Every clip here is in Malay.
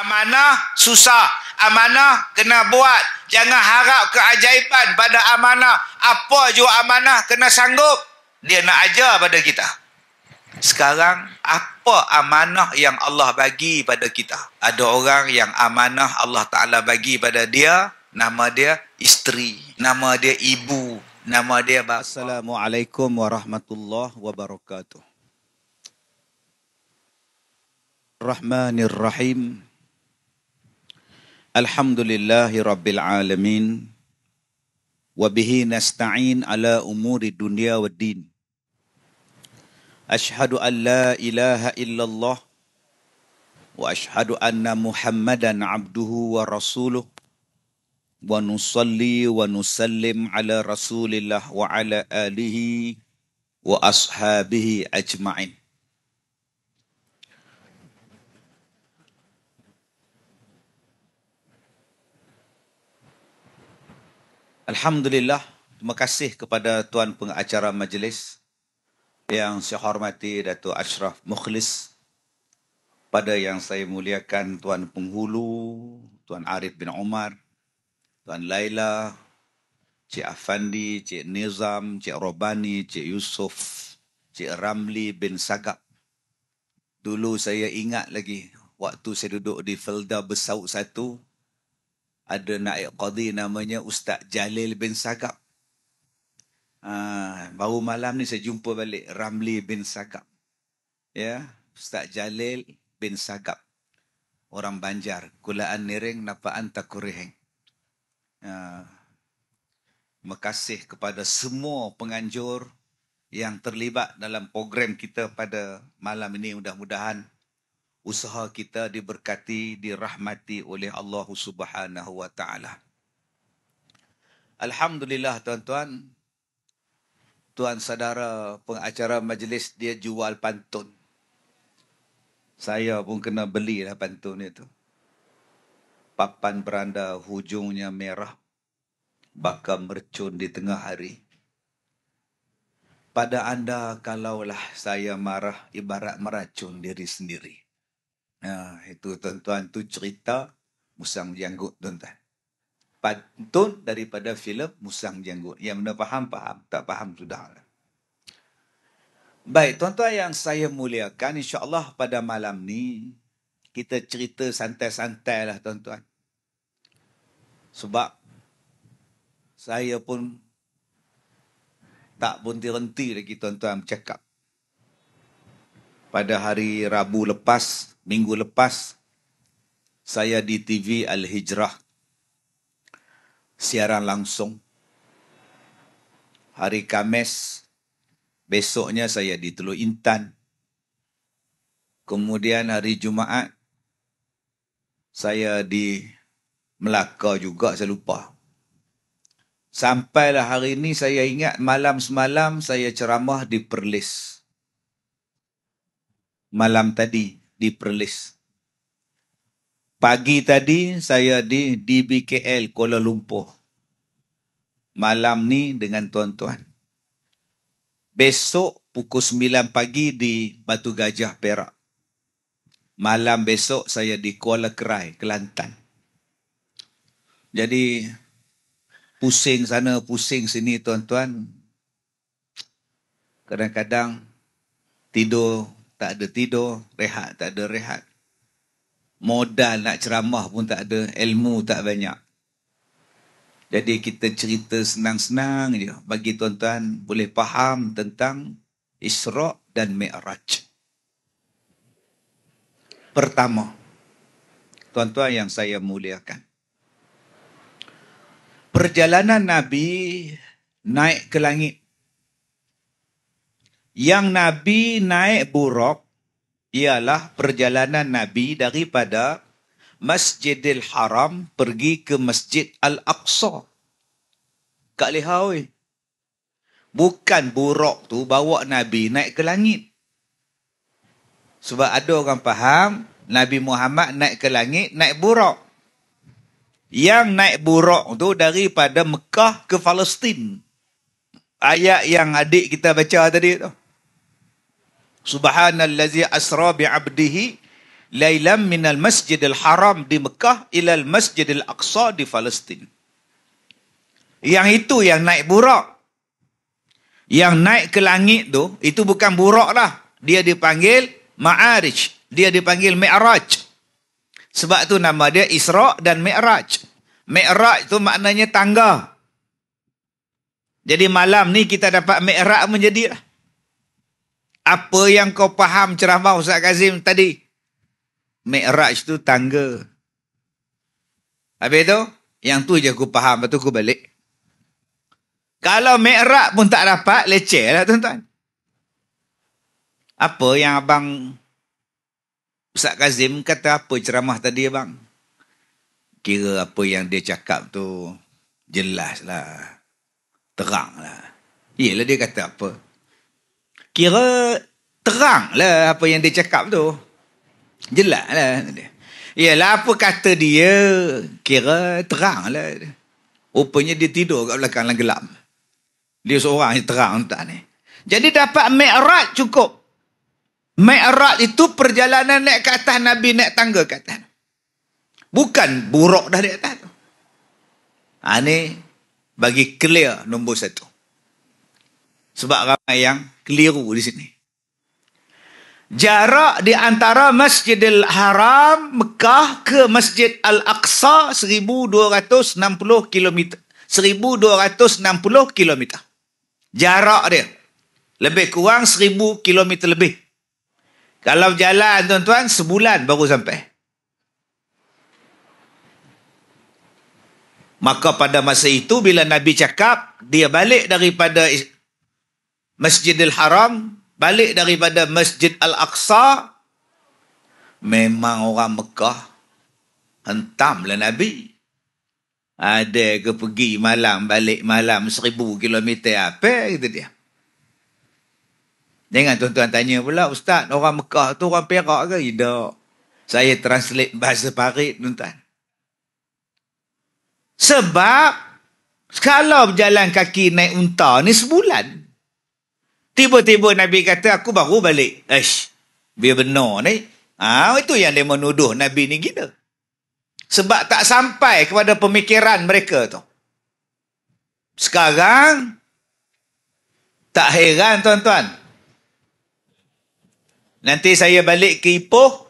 Amanah susah. Amanah kena buat. Jangan harap keajaiban pada amanah. Apa jua amanah kena sanggup. Dia nak ajar pada kita. Sekarang, apa amanah yang Allah bagi pada kita? Ada orang yang amanah Allah Ta'ala bagi pada dia. Nama dia isteri. Nama dia ibu. Nama dia bapa. Assalamualaikum warahmatullahi wabarakatuh. Rahmanir Rahim. الحمد لله رب العالمين وبه نستعين على امور الدنيا والدين اشهد ان لا اله الا الله واشهد ان محمدا عبده ورسوله ونصلي ونسلم على رسول الله وعلى اله واصحابه اجمعين Alhamdulillah, terima kasih kepada Tuan Pengacara Majlis yang saya hormati Datuk Ashraf Mukhlis pada yang saya muliakan Tuan Penghulu, Tuan Arif bin Omar, Tuan Laila, Cik Afandi, Cik Nizam, Cik Robani, Cik Yusuf, Cik Ramli bin Sagap. Dulu saya ingat lagi waktu saya duduk di Felda Besaut 1, ada naik qadi namanya Ustaz Jalil bin Sagab. Ha, ah, baru malam ni saya jumpa balik Ramli bin Sagab. Ya, Ustaz Jalil bin Sagab. Orang Banjar, Kulaan nering, Napaan Takuriheng. Ha, ya. Makasih kepada semua penganjur yang terlibat dalam program kita pada malam ini. Mudah-mudahan usaha kita diberkati dirahmati oleh Allah Subhanahu wa taala. Alhamdulillah tuan-tuan. Tuan saudara pengacara majlis dia jual pantun. Saya pun kena lah pantun itu. Papan beranda hujungnya merah. bakal mercun di tengah hari. Pada anda kalaulah saya marah ibarat meracun diri sendiri. Ya, itu tuan-tuan tu cerita Musang Janggut tuan-tuan. Pantun daripada filem Musang Janggut. Yang mana faham, faham. Tak faham, sudah. Baik, tuan-tuan yang saya muliakan, insyaAllah pada malam ni, kita cerita santai-santai lah tuan-tuan. Sebab saya pun tak berhenti-henti lagi tuan-tuan bercakap. Pada hari Rabu lepas, minggu lepas saya di TV Al Hijrah siaran langsung hari Kamis besoknya saya di Teluk Intan kemudian hari Jumaat saya di Melaka juga saya lupa sampailah hari ini saya ingat malam semalam saya ceramah di Perlis malam tadi di Perlis. Pagi tadi saya di DBKL Kuala Lumpur. Malam ni dengan tuan-tuan. Besok pukul 9 pagi di Batu Gajah Perak. Malam besok saya di Kuala Kerai, Kelantan. Jadi pusing sana, pusing sini tuan-tuan. Kadang-kadang tidur tak ada tidur, rehat tak ada rehat. Modal nak ceramah pun tak ada, ilmu tak banyak. Jadi kita cerita senang-senang je bagi tuan-tuan boleh faham tentang Isra' dan Mi'raj. Pertama, tuan-tuan yang saya muliakan. Perjalanan Nabi naik ke langit. Yang Nabi naik buruk, ialah perjalanan Nabi daripada Masjidil Haram pergi ke Masjid Al-Aqsa. Kak leha oi. Bukan buruk tu bawa Nabi naik ke langit. Sebab ada orang faham Nabi Muhammad naik ke langit naik buruk. Yang naik buruk tu daripada Mekah ke Palestin. Ayat yang adik kita baca tadi tu. Subhanallazi asra bi 'abdihi lailam minal Masjidil Haram di Mekah ilal Masjidil Aqsa di Palestin. Yang itu yang naik buruk. Yang naik ke langit tu itu bukan buruk lah. Dia dipanggil Ma'arij. Dia dipanggil Mi'raj. Sebab tu nama dia Isra dan Mi'raj. Mi'raj tu maknanya tangga. Jadi malam ni kita dapat Mi'raj menjadi lah apa yang kau faham ceramah Ustaz Kazim tadi? Mi'raj tu tangga. Habis tu, yang tu je aku faham. Lepas tu aku balik. Kalau mi'raj pun tak dapat, leceh lah tuan-tuan. Apa yang abang Ustaz Kazim kata apa ceramah tadi abang? Kira apa yang dia cakap tu jelas lah. Terang lah. Yelah dia kata apa? kira terang lah apa yang dia cakap tu. Jelas lah. Yalah apa kata dia, kira terang lah. Rupanya dia tidur kat belakang lah gelap. Dia seorang yang terang tak ni. Jadi dapat mi'rat cukup. Mi'rat itu perjalanan naik ke atas Nabi, naik tangga ke atas. Bukan buruk dah di atas tu. Ha, ni bagi clear nombor satu. Sebab ramai yang keliru di sini. Jarak di antara Masjidil Haram Mekah ke Masjid Al-Aqsa 1260 km. 1260 km. Jarak dia lebih kurang 1000 km lebih. Kalau jalan tuan-tuan sebulan baru sampai. Maka pada masa itu bila Nabi cakap dia balik daripada Masjidil Haram, balik daripada Masjid Al-Aqsa, memang orang Mekah hentamlah Nabi. Ada ke pergi malam, balik malam seribu kilometer apa, gitu dia. Jangan tuan-tuan tanya pula, Ustaz, orang Mekah tu orang Perak ke? Tidak. Saya translate bahasa parit, tuan-tuan. Sebab, kalau berjalan kaki naik unta ni sebulan. Tiba-tiba Nabi kata, aku baru balik. Eish, biar benar ni. Ah, itu yang dia menuduh Nabi ni gila. Sebab tak sampai kepada pemikiran mereka tu. Sekarang, tak heran tuan-tuan. Nanti saya balik ke Ipoh,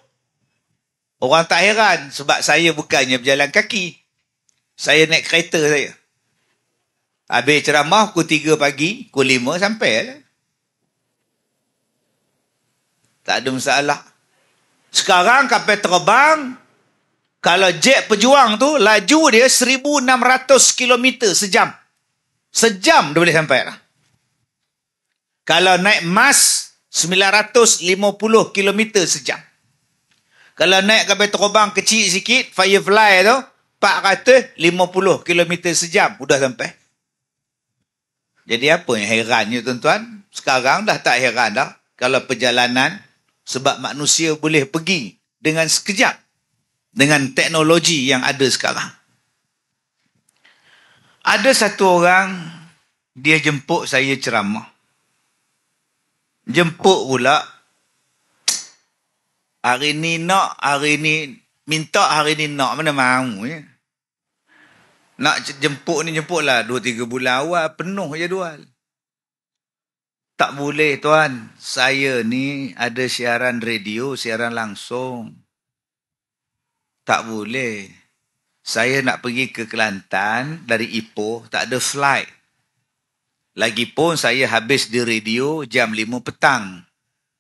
orang tak heran sebab saya bukannya berjalan kaki. Saya naik kereta saya. Habis ceramah, pukul 3 pagi, pukul 5 sampai lah. Tak ada masalah. Sekarang kapal terbang, kalau jet pejuang tu, laju dia 1,600 km sejam. Sejam dia boleh sampai lah. Kalau naik mas, 950 km sejam. Kalau naik kapal terbang kecil sikit, firefly tu, 450 km sejam. Sudah sampai. Jadi apa yang herannya tuan-tuan? Sekarang dah tak heran dah. Kalau perjalanan sebab manusia boleh pergi dengan sekejap dengan teknologi yang ada sekarang. Ada satu orang dia jemput saya ceramah. Jemput pula hari ni nak hari ni minta hari ni nak mana mahu ya. Nak jemput ni lah dua tiga bulan awal penuh je dual. Tak boleh tuan, saya ni ada siaran radio, siaran langsung. Tak boleh. Saya nak pergi ke Kelantan dari Ipoh, tak ada flight. Lagipun saya habis di radio jam 5 petang.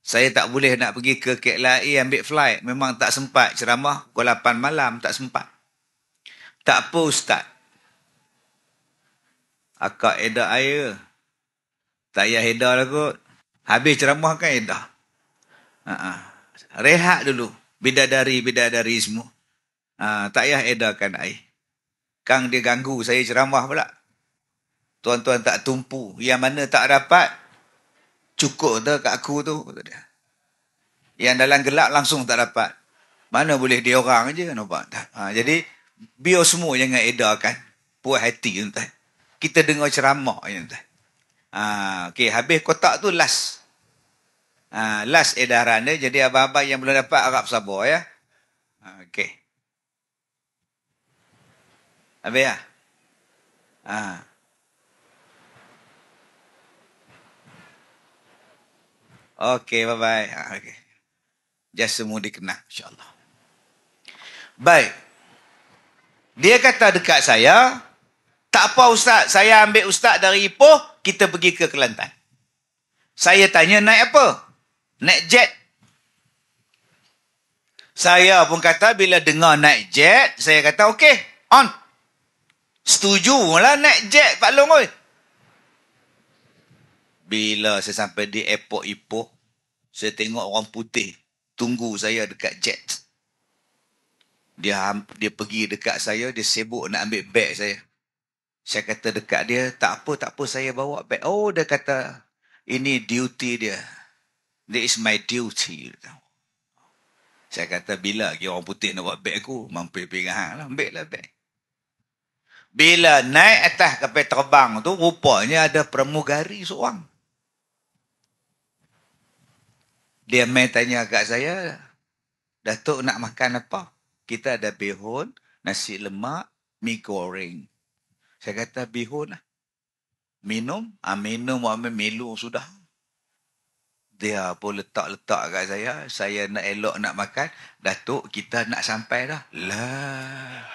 Saya tak boleh nak pergi ke KLIA ambil flight. Memang tak sempat ceramah pukul 8 malam, tak sempat. Tak apa Ustaz. Akak edak air. Tak payah edah lah kot. Habis ceramah kan edah. Ha-ha. Rehat dulu. Bidadari, bidadari semua. Ha, tak payah edarkan air. Kang dia ganggu saya ceramah pula. Tuan-tuan tak tumpu. Yang mana tak dapat, cukup tu kat aku tu. Yang dalam gelap langsung tak dapat. Mana boleh dia orang je. Nampak? Ha, jadi, biar semua jangan edarkan. Puas hati. Kita dengar ceramah. Kita dengar ceramah. Ha, okay, habis kotak tu last. Ha, last edaran dia. Jadi abang-abang yang belum dapat harap sabar ya. Ha, okay. Habis ya? Ha. Okay, bye-bye. Ha, okay. Just semua dikenal, insyaAllah. Baik. Dia kata dekat saya, tak apa ustaz, saya ambil ustaz dari Ipoh, kita pergi ke Kelantan. Saya tanya naik apa? Naik jet. Saya pun kata bila dengar naik jet, saya kata okey, on. Setuju lah naik jet Pak Long oi. Bila saya sampai di airport Ipoh, saya tengok orang putih tunggu saya dekat jet. Dia dia pergi dekat saya, dia sibuk nak ambil beg saya. Saya kata dekat dia, tak apa, tak apa saya bawa beg. Oh, dia kata, ini duty dia. This is my duty. Saya kata, bila lagi orang putih nak buat beg aku, mampir pinggang lah, ambil lah beg. Bila naik atas kapal terbang tu, rupanya ada permugari seorang. Dia main tanya kat saya, Datuk nak makan apa? Kita ada bihun, nasi lemak, mie goreng. Saya kata bihun lah. Minum. Ha, minum ambil milu sudah. Dia pun letak-letak kat saya. Saya nak elok nak makan. Datuk kita nak sampai dah. Lah.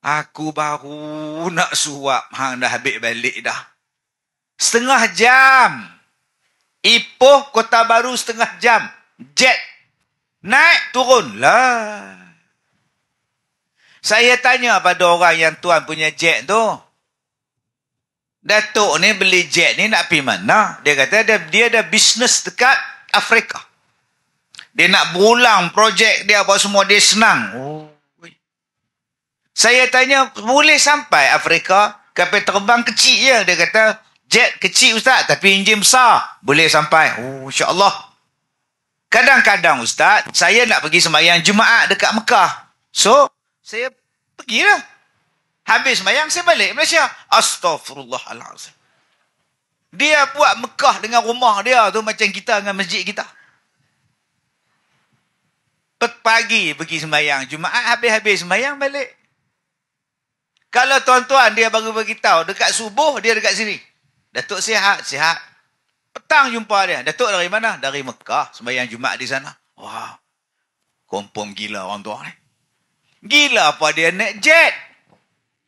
Aku baru nak suap. Hang dah habis balik dah. Setengah jam. Ipoh kota baru setengah jam. Jet. Naik turun. Lah. Saya tanya pada orang yang tuan punya jet tu. Datuk ni beli jet ni nak pergi mana? Dia kata dia, dia ada bisnes dekat Afrika. Dia nak pulang projek dia apa semua dia senang. Oh. Saya tanya boleh sampai Afrika? Kapal terbang kecil je. Dia kata jet kecil ustaz tapi enjin besar. Boleh sampai. Oh, InsyaAllah. Kadang-kadang ustaz saya nak pergi sembahyang Jumaat dekat Mekah. So saya pergi lah, Habis semayang, saya balik Malaysia. Astaghfirullahalazim. Dia buat Mekah dengan rumah dia tu macam kita dengan masjid kita. Pagi pergi sembahyang Jumaat, habis-habis sembahyang balik. Kalau tuan-tuan dia baru beritahu, dekat subuh dia dekat sini. Datuk sihat, sihat. Petang jumpa dia. Datuk dari mana? Dari Mekah, sembahyang Jumaat di sana. Wah, kompom gila orang tuan ni. Eh. Gila apa dia naik jet.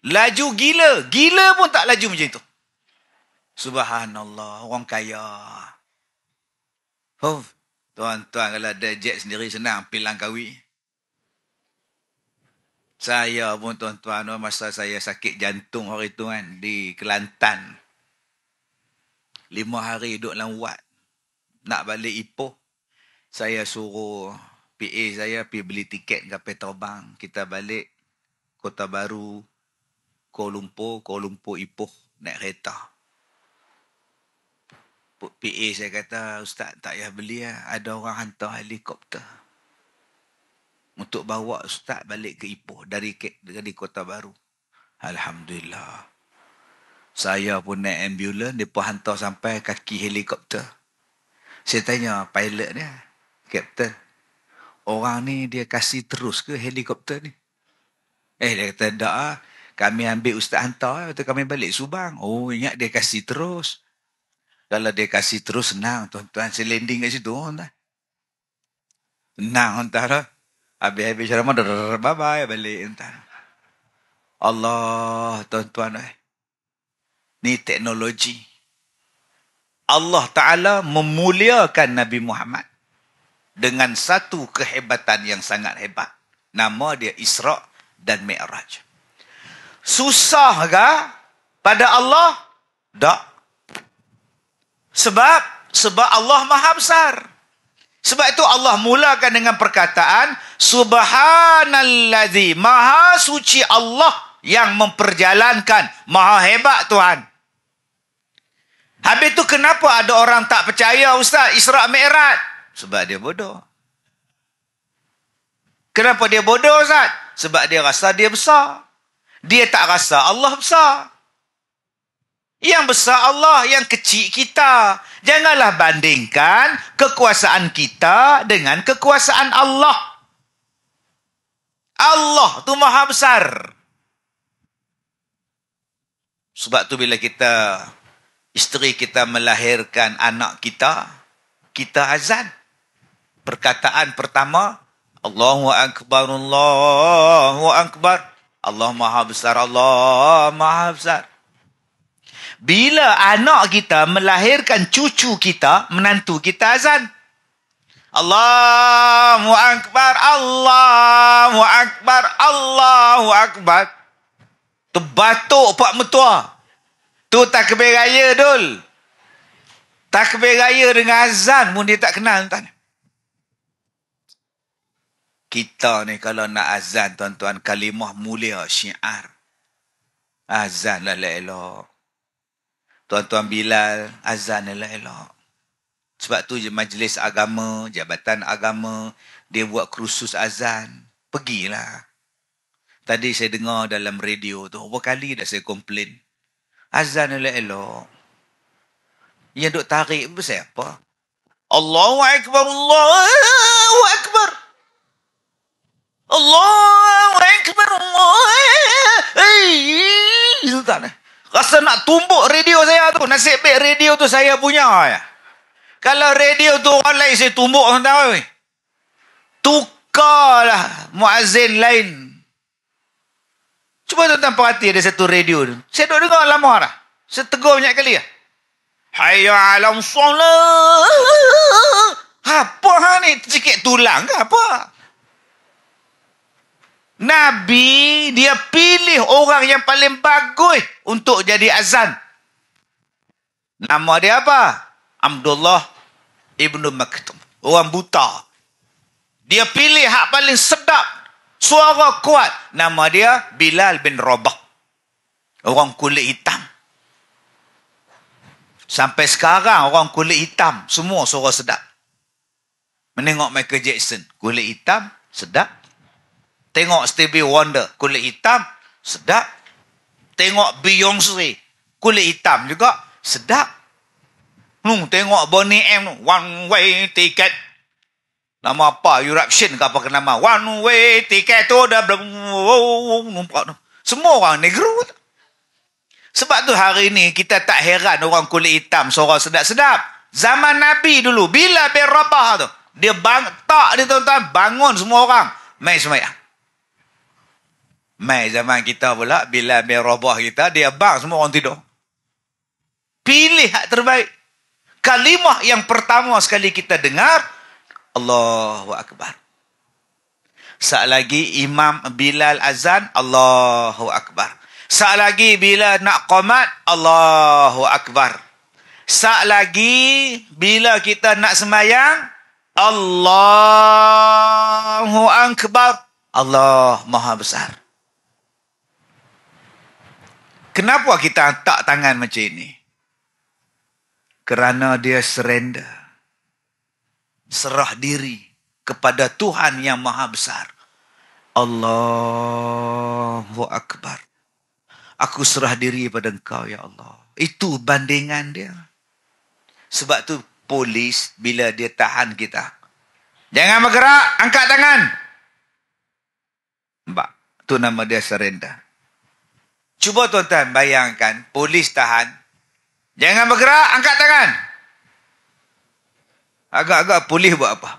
Laju gila. Gila pun tak laju macam itu. Subhanallah. Orang kaya. Huh. Tuan-tuan kalau ada jet sendiri senang. Pilang kawi. Saya pun tuan-tuan. Masa saya sakit jantung hari itu kan. Di Kelantan. Lima hari duduk dalam wat. Nak balik Ipoh. Saya suruh PA saya pergi beli tiket kapal terbang. Kita balik Kota Baru, Kuala Lumpur, Kuala Lumpur, Ipoh naik kereta. PA saya kata, Ustaz tak payah beli lah. Ada orang hantar helikopter. Untuk bawa Ustaz balik ke Ipoh dari, dari Kota Baru. Alhamdulillah. Saya pun naik ambulans, dia pun hantar sampai kaki helikopter. Saya tanya pilot ni, Kapten, orang ni dia kasih terus ke helikopter ni? Eh dia kata tak lah. Kami ambil ustaz hantar lah. kami balik Subang. Oh ingat dia kasih terus. Kalau dia kasih terus senang tuan-tuan. Saya landing kat situ. Senang entah lah. Habis-habis ceramah dah bye-bye balik entah. Allah tuan-tuan eh. Ni teknologi. Allah Ta'ala memuliakan Nabi Muhammad dengan satu kehebatan yang sangat hebat. Nama dia Isra' dan Mi'raj. Susahkah pada Allah? Tak. Sebab? Sebab Allah maha besar. Sebab itu Allah mulakan dengan perkataan Subhanalladzi maha suci Allah yang memperjalankan maha hebat Tuhan. Habis itu kenapa ada orang tak percaya Ustaz Isra' Mi'raj? Sebab dia bodoh. Kenapa dia bodoh Ustaz? Sebab dia rasa dia besar. Dia tak rasa Allah besar. Yang besar Allah, yang kecil kita. Janganlah bandingkan kekuasaan kita dengan kekuasaan Allah. Allah tu maha besar. Sebab tu bila kita, isteri kita melahirkan anak kita, kita azan perkataan pertama Allahu akbar Allahu akbar Allah Maha besar Allah Maha besar Bila anak kita melahirkan cucu kita menantu kita azan Allahu akbar Allahu akbar Allahu akbar Tu Terbatuk pak mertua tu takbir raya dul Takbir raya dengan azan pun dia tak kenal tanya kita ni kalau nak azan tuan-tuan kalimah mulia syiar azan lah lah elok tuan-tuan bilal azan lah lah elok sebab tu je majlis agama jabatan agama dia buat kursus azan pergilah tadi saya dengar dalam radio tu berapa kali dah saya komplain azan lah elok yang duk tarik apa siapa Allahu Akbar Allahu Akbar Allahu Akbar Itu tak ada. Rasa nak tumbuk radio saya tu. Nasib baik radio tu saya punya. Ya. Kalau radio tu orang lain saya tumbuk. Tahu, ya. Tukarlah muazzin lain. Cuba tuan-tuan perhati ada satu radio tu. Saya duduk dengar lama lah. Saya tegur banyak kali lah. Hayya alam solat. Ha, apa ha, ni? Cikit tulang ke Apa? Nabi dia pilih orang yang paling bagus untuk jadi azan. Nama dia apa? Abdullah Ibn Maktum. Orang buta. Dia pilih hak paling sedap. Suara kuat. Nama dia Bilal bin Rabah. Orang kulit hitam. Sampai sekarang orang kulit hitam. Semua suara sedap. Menengok Michael Jackson. Kulit hitam, sedap. Tengok Stevie Wonder, kulit hitam, sedap. Tengok Beyonce kulit hitam juga, sedap. Hmm, tengok Bonnie M, One Way Ticket. Nama apa? Eruption ke apa ke nama? One Way Ticket tu dah belum. Nampak tu. Semua orang negro tu. Sebab tu hari ni kita tak heran orang kulit hitam seorang sedap-sedap. Zaman Nabi dulu. Bila bin tu. Dia bang, tak dia tuan-tuan. Bangun semua orang. Main semayang. Mai zaman kita pula, bila main robah kita, dia bang semua orang tidur. Pilih hak terbaik. Kalimah yang pertama sekali kita dengar, Allahu Akbar. Saat lagi Imam Bilal azan, Allahu Akbar. Saat lagi bila nak komat, Allahu Akbar. Saat lagi bila kita nak semayang, Allahu Akbar. Allah Maha Besar. Kenapa kita tak tangan macam ini? Kerana dia surrender. Serah diri kepada Tuhan yang maha besar. Allahu Akbar. Aku serah diri kepada engkau, Ya Allah. Itu bandingan dia. Sebab tu polis bila dia tahan kita. Jangan bergerak, angkat tangan. Mbak, tu nama dia surrender. Cuba tuan-tuan bayangkan polis tahan. Jangan bergerak, angkat tangan. Agak-agak polis buat apa?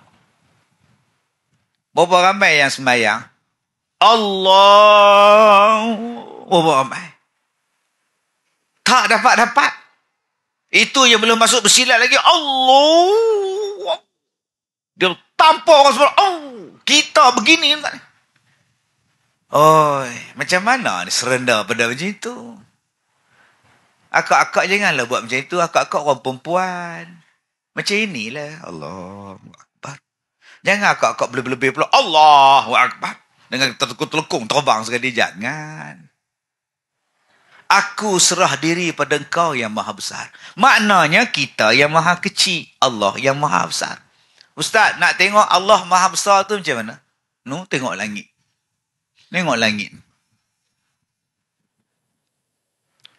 Berapa ramai yang semayang? Allah. Berapa ramai? Tak dapat-dapat. Itu yang belum masuk bersilat lagi. Allah. Dia tampak orang semua. Oh, kita begini. Tak? Oi, macam mana ni serendah pada macam itu? Akak-akak janganlah buat macam itu. Akak-akak orang perempuan. Macam inilah. Allah Akbar. Jangan akak-akak berlebih-lebih pula. Allah Akbar. Dengan terlekung terbang sekali. Jangan. Aku serah diri pada engkau yang maha besar. Maknanya kita yang maha kecil. Allah yang maha besar. Ustaz, nak tengok Allah maha besar tu macam mana? Nu, tengok langit. Tengok langit.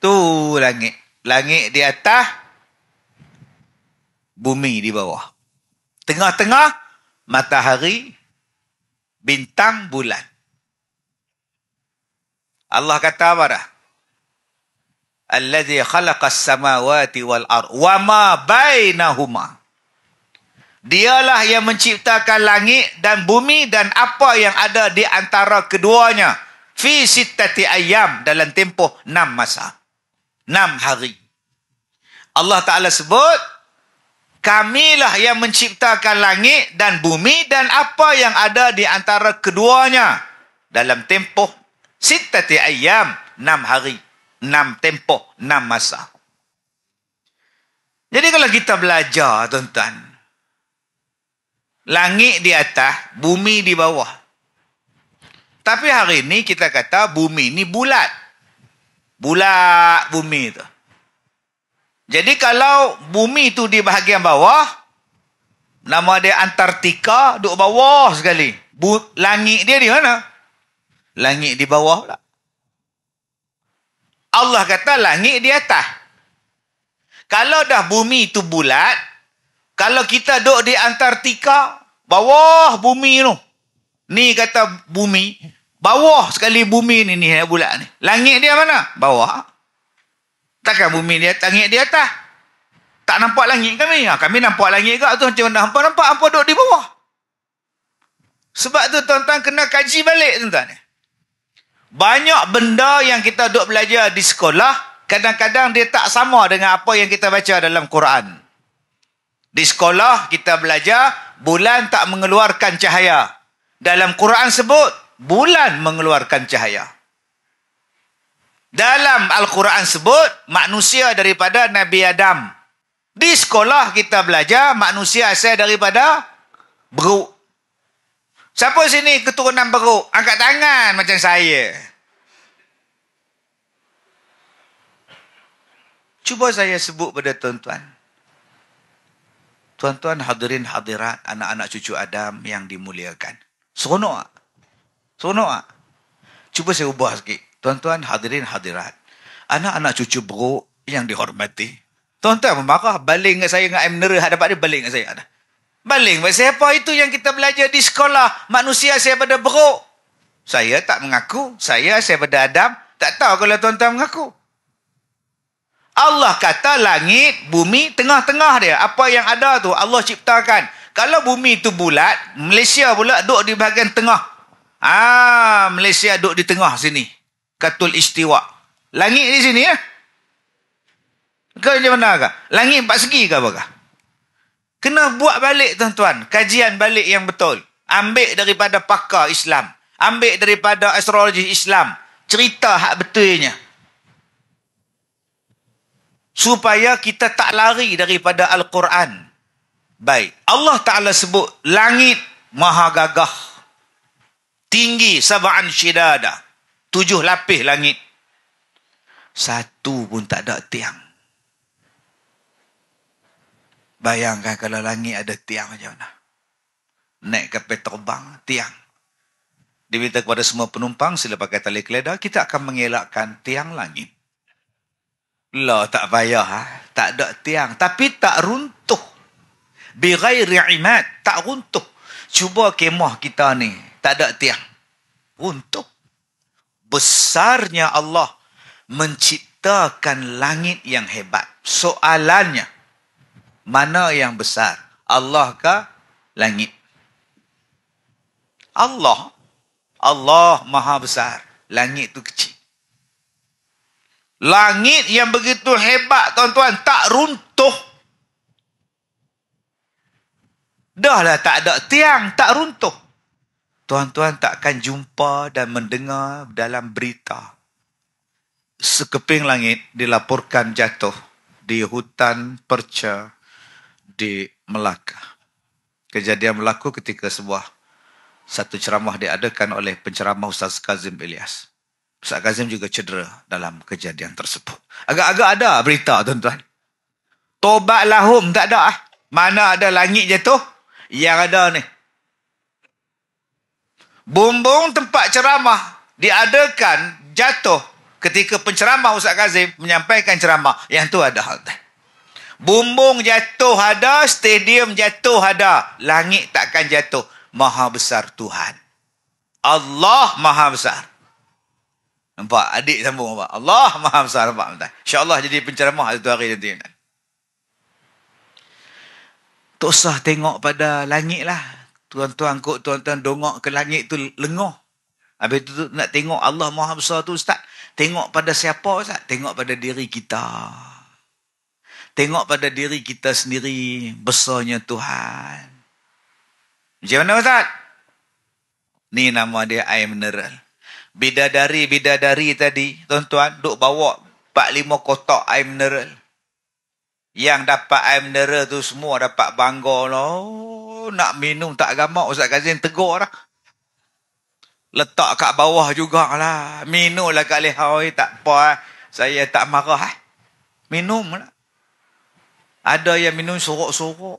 Tu langit. Langit di atas. Bumi di bawah. Tengah-tengah. Matahari. Bintang bulan. Allah kata apa dah? Alladhi khalaqas samawati wal ar. Wa ma bainahumah. Dialah yang menciptakan langit dan bumi dan apa yang ada di antara keduanya. Fi sitati ayam dalam tempoh enam masa. Enam hari. Allah Ta'ala sebut, Kamilah yang menciptakan langit dan bumi dan apa yang ada di antara keduanya. Dalam tempoh sitati ayam. Enam hari. Enam tempoh. Enam masa. Jadi kalau kita belajar tuan-tuan, Langit di atas, bumi di bawah. Tapi hari ini kita kata bumi ni bulat. Bulat bumi tu. Jadi kalau bumi tu di bahagian bawah, nama dia Antartika, duduk bawah sekali. Bu- langit dia di mana? Langit di bawah pula. Allah kata langit di atas. Kalau dah bumi itu bulat, kalau kita duduk di Antartika, bawah bumi tu. Ni kata bumi. Bawah sekali bumi ni ni bulat ni. Langit dia mana? Bawah. Takkan bumi dia, langit dia atas. Tak nampak langit kami. Ha, kami nampak langit kat tu. Macam mana? Nampak, nampak, nampak duduk di bawah. Sebab tu tuan-tuan kena kaji balik tuan-tuan. Banyak benda yang kita duduk belajar di sekolah, kadang-kadang dia tak sama dengan apa yang kita baca dalam Quran. Di sekolah kita belajar bulan tak mengeluarkan cahaya. Dalam Quran sebut bulan mengeluarkan cahaya. Dalam Al-Quran sebut manusia daripada Nabi Adam. Di sekolah kita belajar manusia asal daripada beruk. Siapa sini keturunan beruk? Angkat tangan macam saya. Cuba saya sebut pada tuan-tuan. Tuan-tuan hadirin hadirat anak-anak cucu Adam yang dimuliakan. Seronok tak? Seronok tak? Cuba saya ubah sikit. Tuan-tuan hadirin hadirat. Anak-anak cucu bro yang dihormati. Tuan-tuan memarah baling dengan saya dengan air menera hadapan dia baling dengan saya. Baling. Siapa itu yang kita belajar di sekolah? Manusia saya pada bro. Saya tak mengaku. Saya saya pada Adam. Tak tahu kalau tuan-tuan mengaku. Allah kata langit, bumi, tengah-tengah dia. Apa yang ada tu Allah ciptakan. Kalau bumi tu bulat, Malaysia pula duduk di bahagian tengah. Ah, Malaysia duduk di tengah sini. Katul istiwa. Langit di sini ya. Kau macam mana kah? Langit empat segi ke apakah? Kena buat balik tuan-tuan. Kajian balik yang betul. Ambil daripada pakar Islam. Ambil daripada astrologi Islam. Cerita hak betulnya supaya kita tak lari daripada Al-Quran. Baik. Allah Ta'ala sebut langit maha gagah. Tinggi sabaan syidada. Tujuh lapis langit. Satu pun tak ada tiang. Bayangkan kalau langit ada tiang macam mana. Naik ke terbang, tiang. Diminta kepada semua penumpang, sila pakai tali keledar, kita akan mengelakkan tiang langit. La tak payah. Ha? Tak ada tiang. Tapi tak runtuh. Birai ri'imat. Tak runtuh. Cuba kemah kita ni. Tak ada tiang. Runtuh. Besarnya Allah menciptakan langit yang hebat. Soalannya, mana yang besar? Allah ke langit? Allah. Allah maha besar. Langit tu kecil. Langit yang begitu hebat tuan-tuan tak runtuh. Dahlah tak ada tiang, tak runtuh. Tuan-tuan takkan jumpa dan mendengar dalam berita. Sekeping langit dilaporkan jatuh di hutan perca di Melaka. Kejadian berlaku ketika sebuah satu ceramah diadakan oleh penceramah Ustaz Kazim Ilyas. Ustaz Kazim juga cedera dalam kejadian tersebut. Agak-agak ada berita tuan-tuan. Tobat lahum tak ada ah. Mana ada langit jatuh? Yang ada ni. Bumbung tempat ceramah diadakan jatuh ketika penceramah Ustaz Kazim menyampaikan ceramah. Yang tu ada hal tu. Bumbung jatuh ada, stadium jatuh ada. Langit takkan jatuh. Maha besar Tuhan. Allah Maha besar. Nampak? Adik sambung apa Allah maha besar nampak. nampak. InsyaAllah jadi penceramah satu hari nanti. Kan? Tak usah tengok pada langit lah. Tuan-tuan kot, tuan-tuan dongok ke langit tu lengoh. Habis tu, tu nak tengok Allah maha besar tu ustaz. Tengok pada siapa ustaz? Tengok pada diri kita. Tengok pada diri kita sendiri. Besarnya Tuhan. Macam mana ustaz? Ni nama dia air mineral bidadari-bidadari tadi, tuan-tuan, duk bawa 4-5 kotak air mineral. Yang dapat air mineral tu semua dapat bangga lah. Nak minum tak gamak, Ustaz Kazim tegur lah. Letak kat bawah juga lah. Minum lah kat leha. Tak apa, eh. saya tak marah. Eh. Minum lah. Ada yang minum sorok-sorok.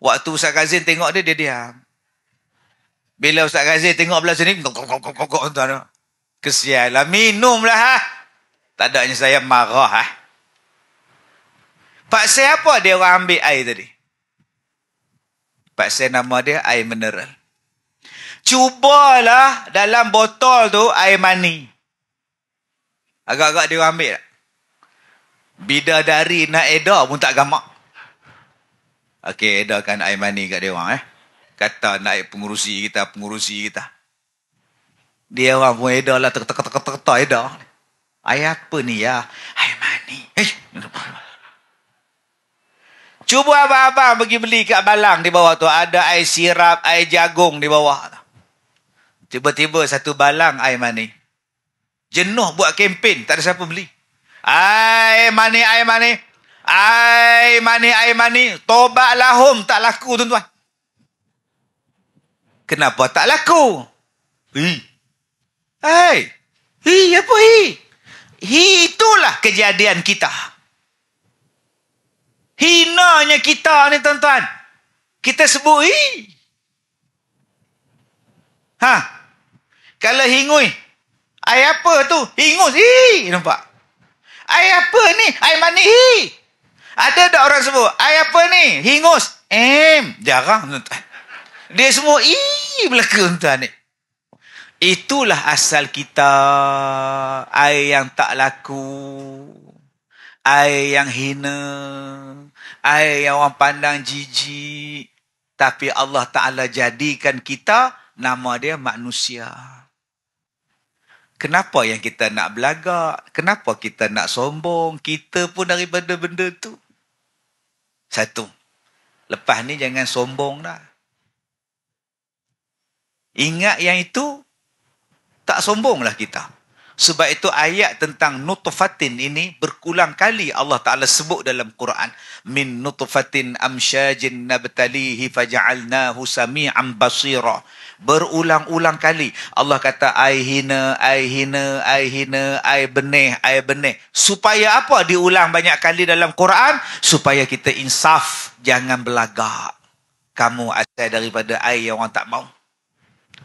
Waktu Ustaz Kazim tengok dia, dia diam. Bila Ustaz Ghazir tengok belah sini, kok-kok-kok-kok tuan Kesialah, minumlah ha. Tak adanya saya marah ha. Pak saya apa dia orang ambil air tadi? Pak saya nama dia air mineral. Cubalah dalam botol tu air mani. Agak-agak dia ambil tak? Bidadari nak edar pun tak gamak. Okey, edarkan air mani kat dia orang eh kata naik pengurusi kita, pengurusi kita. Dia orang pun edah lah, terkata-kata-kata edah. Ayat apa ni ya? Hai mani. Hey. Eh, cuba apa-apa, pergi beli kat balang di bawah tu. Ada air sirap, air jagung di bawah. Tiba-tiba satu balang air mani. Jenuh buat kempen. Tak ada siapa beli. Air mani, air mani. Air mani, air mani. Tobak lahum tak laku tuan-tuan kenapa tak laku? Hi. Hei. Hi, apa hi? Hi itulah kejadian kita. Hinanya kita ni tuan-tuan. Kita sebut hi. Ha. Kalau hingui. Air apa tu? Hingus. Hi. Nampak? Air apa ni? Air mani hi? Ada tak orang sebut? Air apa ni? Hingus. Em. Jarang tuan-tuan. Dia semua ii belaka tuan ni. Itulah asal kita air yang tak laku. Air yang hina. Air yang orang pandang jijik. Tapi Allah Ta'ala jadikan kita nama dia manusia. Kenapa yang kita nak belagak? Kenapa kita nak sombong? Kita pun daripada benda benda tu. Satu. Lepas ni jangan sombong dah. Ingat yang itu, tak sombonglah kita. Sebab itu ayat tentang nutfatin ini berkulang kali Allah Ta'ala sebut dalam Quran. Min nutfatin amsyajin nabtalihi faja'alnahu sami'an basira. Berulang-ulang kali Allah kata ai hina, ai hina, ai hina, ai benih, ai benih. Supaya apa diulang banyak kali dalam Quran? Supaya kita insaf, jangan belagak. Kamu asal daripada ayat yang orang tak mau.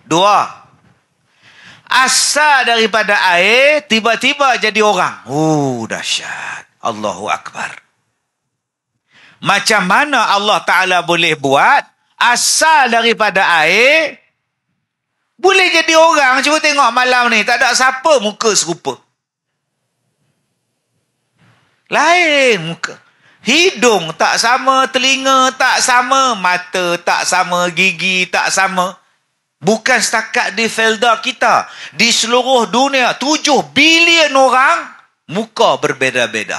Dua. Asal daripada air, tiba-tiba jadi orang. Oh, dahsyat. Allahu Akbar. Macam mana Allah Ta'ala boleh buat asal daripada air, boleh jadi orang. Cuba tengok malam ni, tak ada siapa muka serupa. Lain muka. Hidung tak sama, telinga tak sama, mata tak sama, gigi tak sama. Bukan setakat di Felda kita. Di seluruh dunia, 7 bilion orang muka berbeza-beza.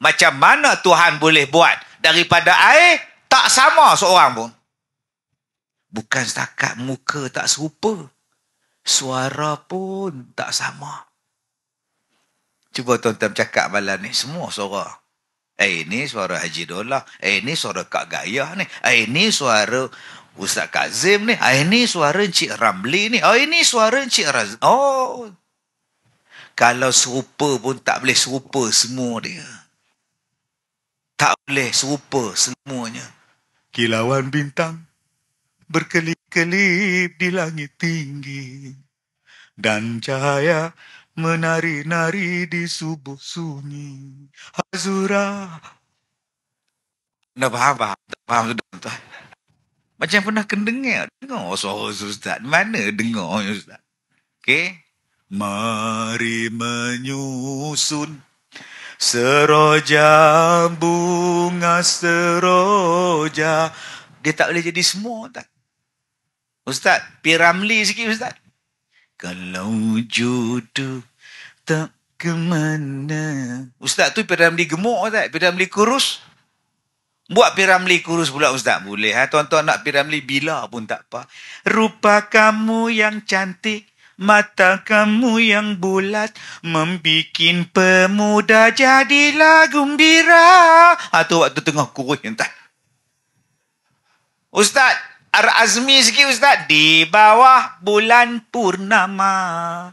Macam mana Tuhan boleh buat? Daripada air, tak sama seorang pun. Bukan setakat muka tak serupa. Suara pun tak sama. Cuba tuan-tuan cakap malam ni, semua suara. Eh, ini suara Haji Dola. Eh, ini suara Kak Gaya ni. Eh, ini suara Ustaz Kazim ni. Ah, ini suara Cik Ramli ni. Oh, ini suara Cik Raz... Oh. Kalau serupa pun tak boleh serupa semua dia. Tak boleh serupa semuanya. Kilauan bintang berkelip-kelip di langit tinggi. Dan cahaya menari-nari di subuh sunyi. Azura. Nak faham, faham. Tak faham, sudah. tuan macam pernah kena dengar. Dengar oh, suara Ustaz. Mana dengar oh, Ustaz. Okay. Mari menyusun seroja bunga seroja. Dia tak boleh jadi semua tak? Ustaz, Ramli sikit Ustaz. Kalau jodoh tak ke mana. Ustaz tu Ramli gemuk tak? Ramli kurus? Buat piramli kurus pula ustaz boleh. Ha? Tuan-tuan nak piramli bila pun tak apa. Rupa kamu yang cantik. Mata kamu yang bulat Membikin pemuda jadilah gembira Atau ha, waktu tengah kurus entah Ustaz, Ar-Azmi sikit Ustaz. Di bawah bulan purnama.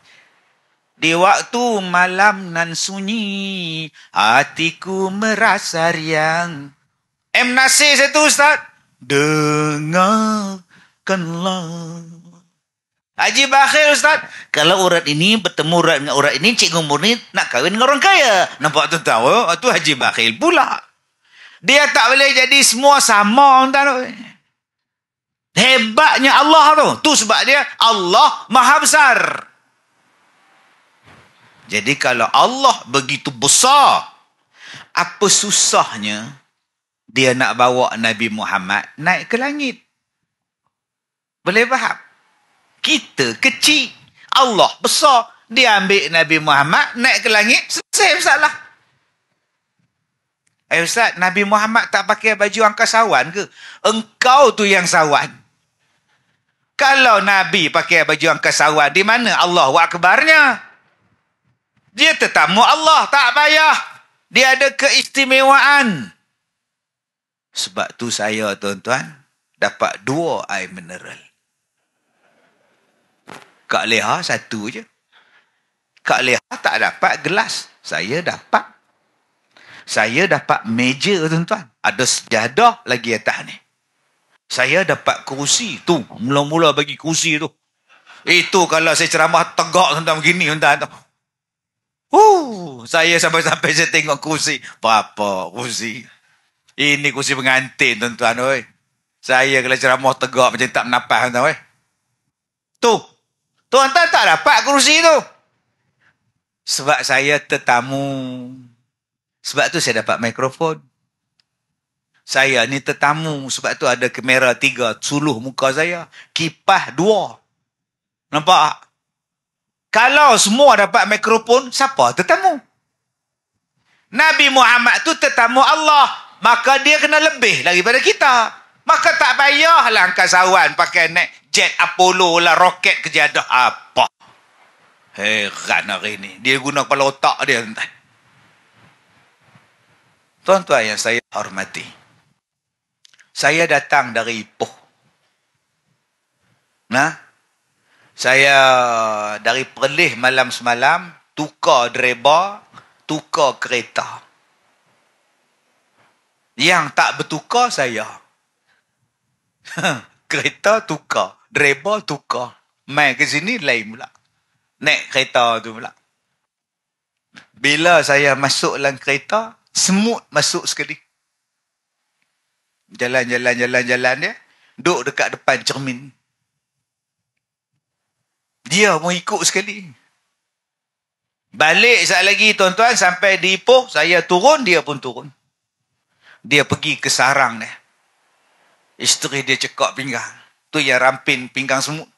Di waktu malam nan sunyi. Hatiku merasa riang. M. Nasir saya tu Ustaz. Dengarkanlah. Haji Bakir Ustaz. Kalau urat ini bertemu urat dengan urat ini, Cikgu Murni nak kahwin dengan orang kaya. Nampak tu tahu? Itu oh, Haji Bakir pula. Dia tak boleh jadi semua sama. Entah Hebatnya Allah tu. Tu sebab dia Allah Maha Besar. Jadi kalau Allah begitu besar, apa susahnya dia nak bawa Nabi Muhammad naik ke langit. Boleh faham? Kita kecil. Allah besar. Dia ambil Nabi Muhammad naik ke langit. Selesai masalah. Eh Ustaz, Nabi Muhammad tak pakai baju angkasawan ke? Engkau tu yang sawan. Kalau Nabi pakai baju angkasawan, di mana Allah wakbarnya? Dia tetamu Allah, tak payah. Dia ada Keistimewaan. Sebab tu saya tuan-tuan dapat dua air mineral. Kak Leha satu je. Kak Leha tak dapat gelas. Saya dapat. Saya dapat meja tuan-tuan. Ada sejadah lagi atas ni. Saya dapat kerusi tu. Mula-mula bagi kerusi tu. Itu kalau saya ceramah tegak tentang tuan begini tuan-tuan. Uh, saya sampai-sampai saya tengok kerusi. Apa-apa kerusi. -apa, ini kursi pengantin tuan-tuan oi. Saya kena ceramah tegak macam tak menapas tuan-tuan oi. Tu. Tuan-tuan tak dapat kursi tu. Sebab saya tetamu. Sebab tu saya dapat mikrofon. Saya ni tetamu sebab tu ada kamera tiga suluh muka saya. Kipah dua. Nampak? Kalau semua dapat mikrofon, siapa tetamu? Nabi Muhammad tu tetamu Allah maka dia kena lebih daripada kita. Maka tak payahlah angkasawan pakai naik jet Apollo lah, roket ke jadah apa. Heran hari ni. Dia guna kepala otak dia. Tuan-tuan yang saya hormati. Saya datang dari Ipoh. Nah, saya dari Perlis malam semalam, tukar dreba, tukar kereta. Yang tak bertukar saya. kereta tukar. Driver tukar. Main ke sini lain pula. Naik kereta tu pula. Bila saya masuk dalam kereta, semut masuk sekali. Jalan-jalan-jalan-jalan dia. Duduk dekat depan cermin. Dia mau ikut sekali. Balik sekali lagi tuan-tuan sampai di Ipoh. Saya turun, dia pun turun dia pergi ke sarang dia. Isteri dia cekak pinggang. Tu yang rampin pinggang semut.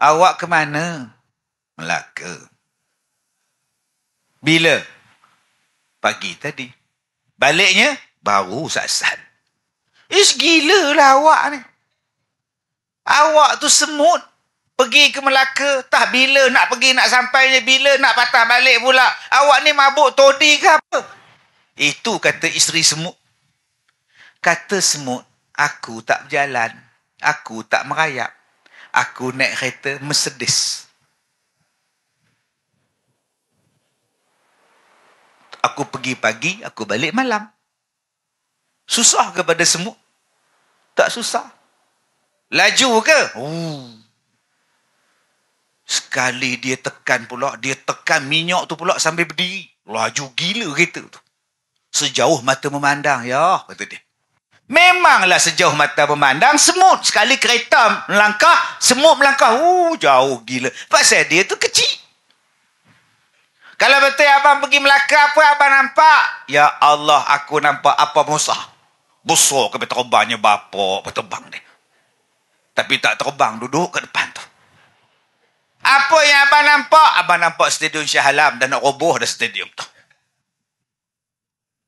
Awak ke mana? Melaka. Bila? Pagi tadi. Baliknya? Baru sasat. Is gila lah awak ni. Awak tu semut. Pergi ke Melaka. Tak bila nak pergi nak sampainya. Bila nak patah balik pula. Awak ni mabuk todi ke apa? Itu kata isteri semut. Kata semut, aku tak berjalan. Aku tak merayap. Aku naik kereta Mercedes. Aku pergi pagi, aku balik malam. Susah kepada semut? Tak susah. Laju ke? Uh. Sekali dia tekan pula, dia tekan minyak tu pula sampai berdiri. Laju gila kereta tu sejauh mata memandang. Ya, betul dia. Memanglah sejauh mata memandang semut. Sekali kereta melangkah, semut melangkah. Uh, jauh gila. Pasal dia tu kecil. Kalau betul abang pergi Melaka apa abang nampak? Ya Allah, aku nampak apa Musa. Busuk ke terbangnya bapak betul bang dia. Tapi tak terbang duduk ke depan tu. Apa yang abang nampak? Abang nampak stadium syahalam dan nak roboh dah stadium tu.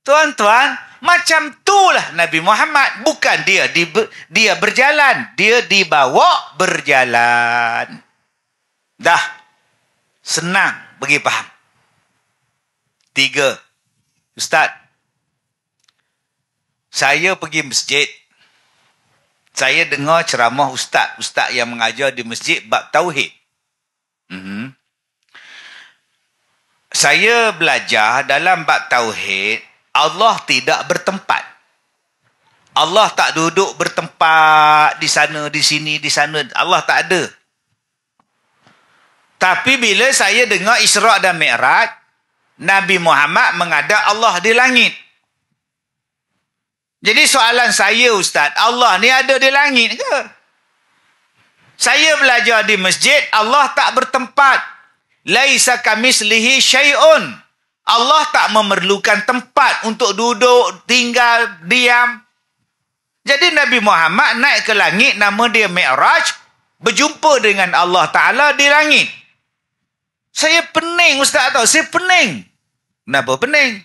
Tuan-tuan, macam itulah Nabi Muhammad. Bukan dia. Dia berjalan. Dia dibawa berjalan. Dah. Senang bagi faham. Tiga. Ustaz. Saya pergi masjid. Saya dengar ceramah ustaz. Ustaz yang mengajar di masjid bab tauhid. Mm-hmm. Saya belajar dalam bab tauhid Allah tidak bertempat. Allah tak duduk bertempat di sana, di sini, di sana. Allah tak ada. Tapi bila saya dengar Isra' dan Mi'raj, Nabi Muhammad mengada Allah di langit. Jadi soalan saya Ustaz, Allah ni ada di langit ke? Saya belajar di masjid, Allah tak bertempat. Laisa kamislihi syai'un. Allah tak memerlukan tempat untuk duduk, tinggal, diam. Jadi Nabi Muhammad naik ke langit, nama dia Mi'raj, berjumpa dengan Allah Ta'ala di langit. Saya pening, Ustaz tahu. Saya pening. Kenapa pening?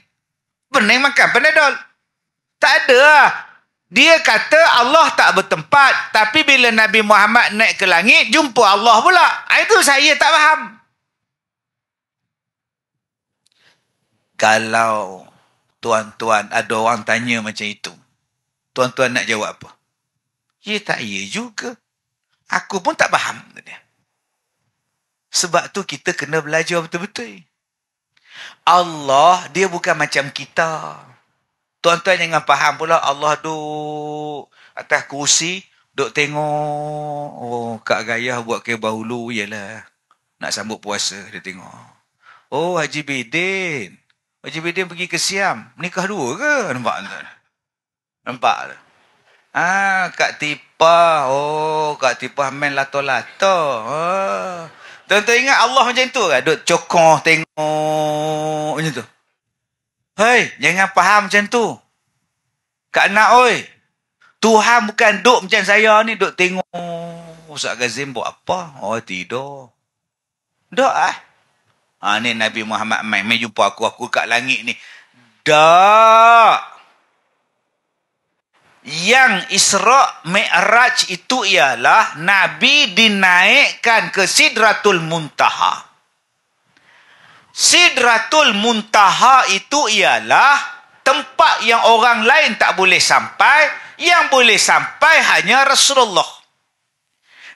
Pening makan penedol. Tak ada lah. Dia kata Allah tak bertempat. Tapi bila Nabi Muhammad naik ke langit, jumpa Allah pula. Ah, itu saya tak faham. kalau tuan-tuan ada orang tanya macam itu, tuan-tuan nak jawab apa? Ya tak ya juga. Aku pun tak faham. Sebab tu kita kena belajar betul-betul. Allah dia bukan macam kita. Tuan-tuan jangan faham pula Allah tu, atas kursi, duduk tengok. Oh, Kak Gayah buat ke bahulu, yelah. Nak sambut puasa, dia tengok. Oh, Haji Bidin. Macam dia pergi ke Siam. nikah dua ke? Nampak tak? Nampak tu? Ah, Kak Tipah. Oh, Kak Tipah main lato-lato. Oh. Tuan-tuan ingat Allah macam tu kan? Duk cokoh tengok macam tu. Hei, jangan faham macam tu. Kak nak oi. Tuhan bukan duk macam saya ni. Duk tengok. Ustaz Ghazim buat apa? Oh, tidur. Doa. Eh? Ha, ni Nabi Muhammad main. Main jumpa aku. Aku kat langit ni. Dak. Yang Isra' Mi'raj itu ialah Nabi dinaikkan ke Sidratul Muntaha. Sidratul Muntaha itu ialah tempat yang orang lain tak boleh sampai. Yang boleh sampai hanya Rasulullah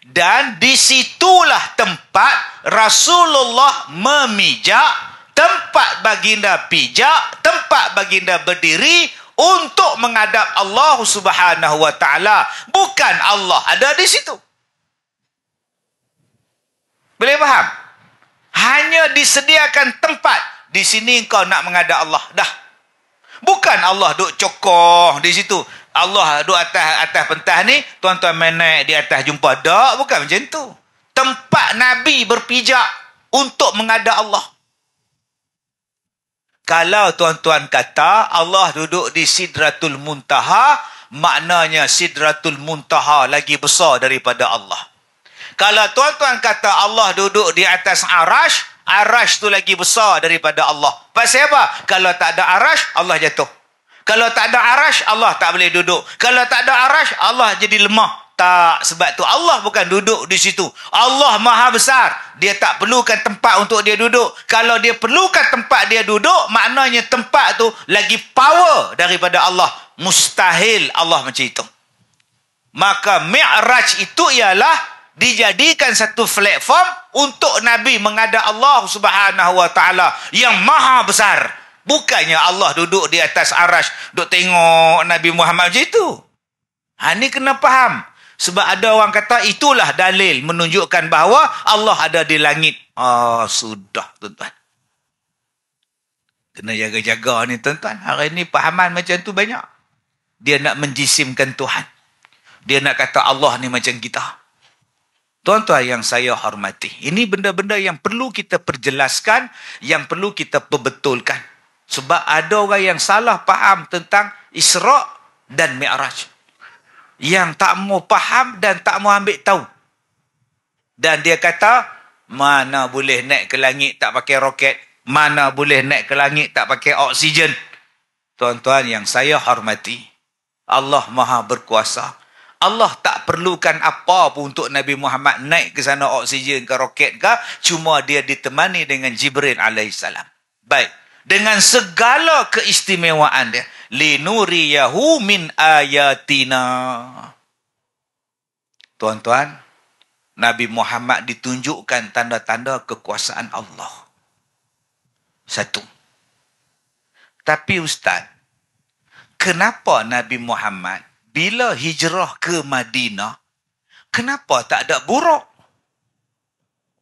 dan disitulah tempat Rasulullah memijak tempat baginda pijak tempat baginda berdiri untuk menghadap Allah Subhanahu wa taala bukan Allah ada di situ boleh faham hanya disediakan tempat di sini engkau nak menghadap Allah dah bukan Allah duk cokoh di situ Allah duduk atas atas pentas ni, tuan-tuan main naik di atas jumpa. Tak, bukan macam tu. Tempat Nabi berpijak untuk mengada Allah. Kalau tuan-tuan kata Allah duduk di Sidratul Muntaha, maknanya Sidratul Muntaha lagi besar daripada Allah. Kalau tuan-tuan kata Allah duduk di atas Arash, Arash tu lagi besar daripada Allah. Pasal apa? Kalau tak ada Arash, Allah jatuh. Kalau tak ada arash, Allah tak boleh duduk. Kalau tak ada arash, Allah jadi lemah. Tak, sebab tu Allah bukan duduk di situ. Allah maha besar. Dia tak perlukan tempat untuk dia duduk. Kalau dia perlukan tempat dia duduk, maknanya tempat tu lagi power daripada Allah. Mustahil Allah macam itu. Maka mi'raj itu ialah dijadikan satu platform untuk Nabi mengada Allah subhanahu wa ta'ala yang maha besar. Bukannya Allah duduk di atas arash, duduk tengok Nabi Muhammad macam itu. Ha, ini kena faham. Sebab ada orang kata itulah dalil menunjukkan bahawa Allah ada di langit. Oh, sudah tuan-tuan. Kena jaga-jaga ni tuan-tuan. Hari ini pahaman macam tu banyak. Dia nak menjisimkan Tuhan. Dia nak kata Allah ni macam kita. Tuan-tuan yang saya hormati. Ini benda-benda yang perlu kita perjelaskan. Yang perlu kita perbetulkan. Sebab ada orang yang salah faham tentang Isra' dan Mi'raj. Yang tak mau faham dan tak mau ambil tahu. Dan dia kata, mana boleh naik ke langit tak pakai roket? Mana boleh naik ke langit tak pakai oksigen? Tuan-tuan yang saya hormati, Allah Maha Berkuasa. Allah tak perlukan apa pun untuk Nabi Muhammad naik ke sana oksigen ke roket ke, cuma dia ditemani dengan Jibril alaihissalam. Baik dengan segala keistimewaan dia linuri min ayatina tuan-tuan Nabi Muhammad ditunjukkan tanda-tanda kekuasaan Allah. Satu. Tapi Ustaz, kenapa Nabi Muhammad bila hijrah ke Madinah, kenapa tak ada buruk?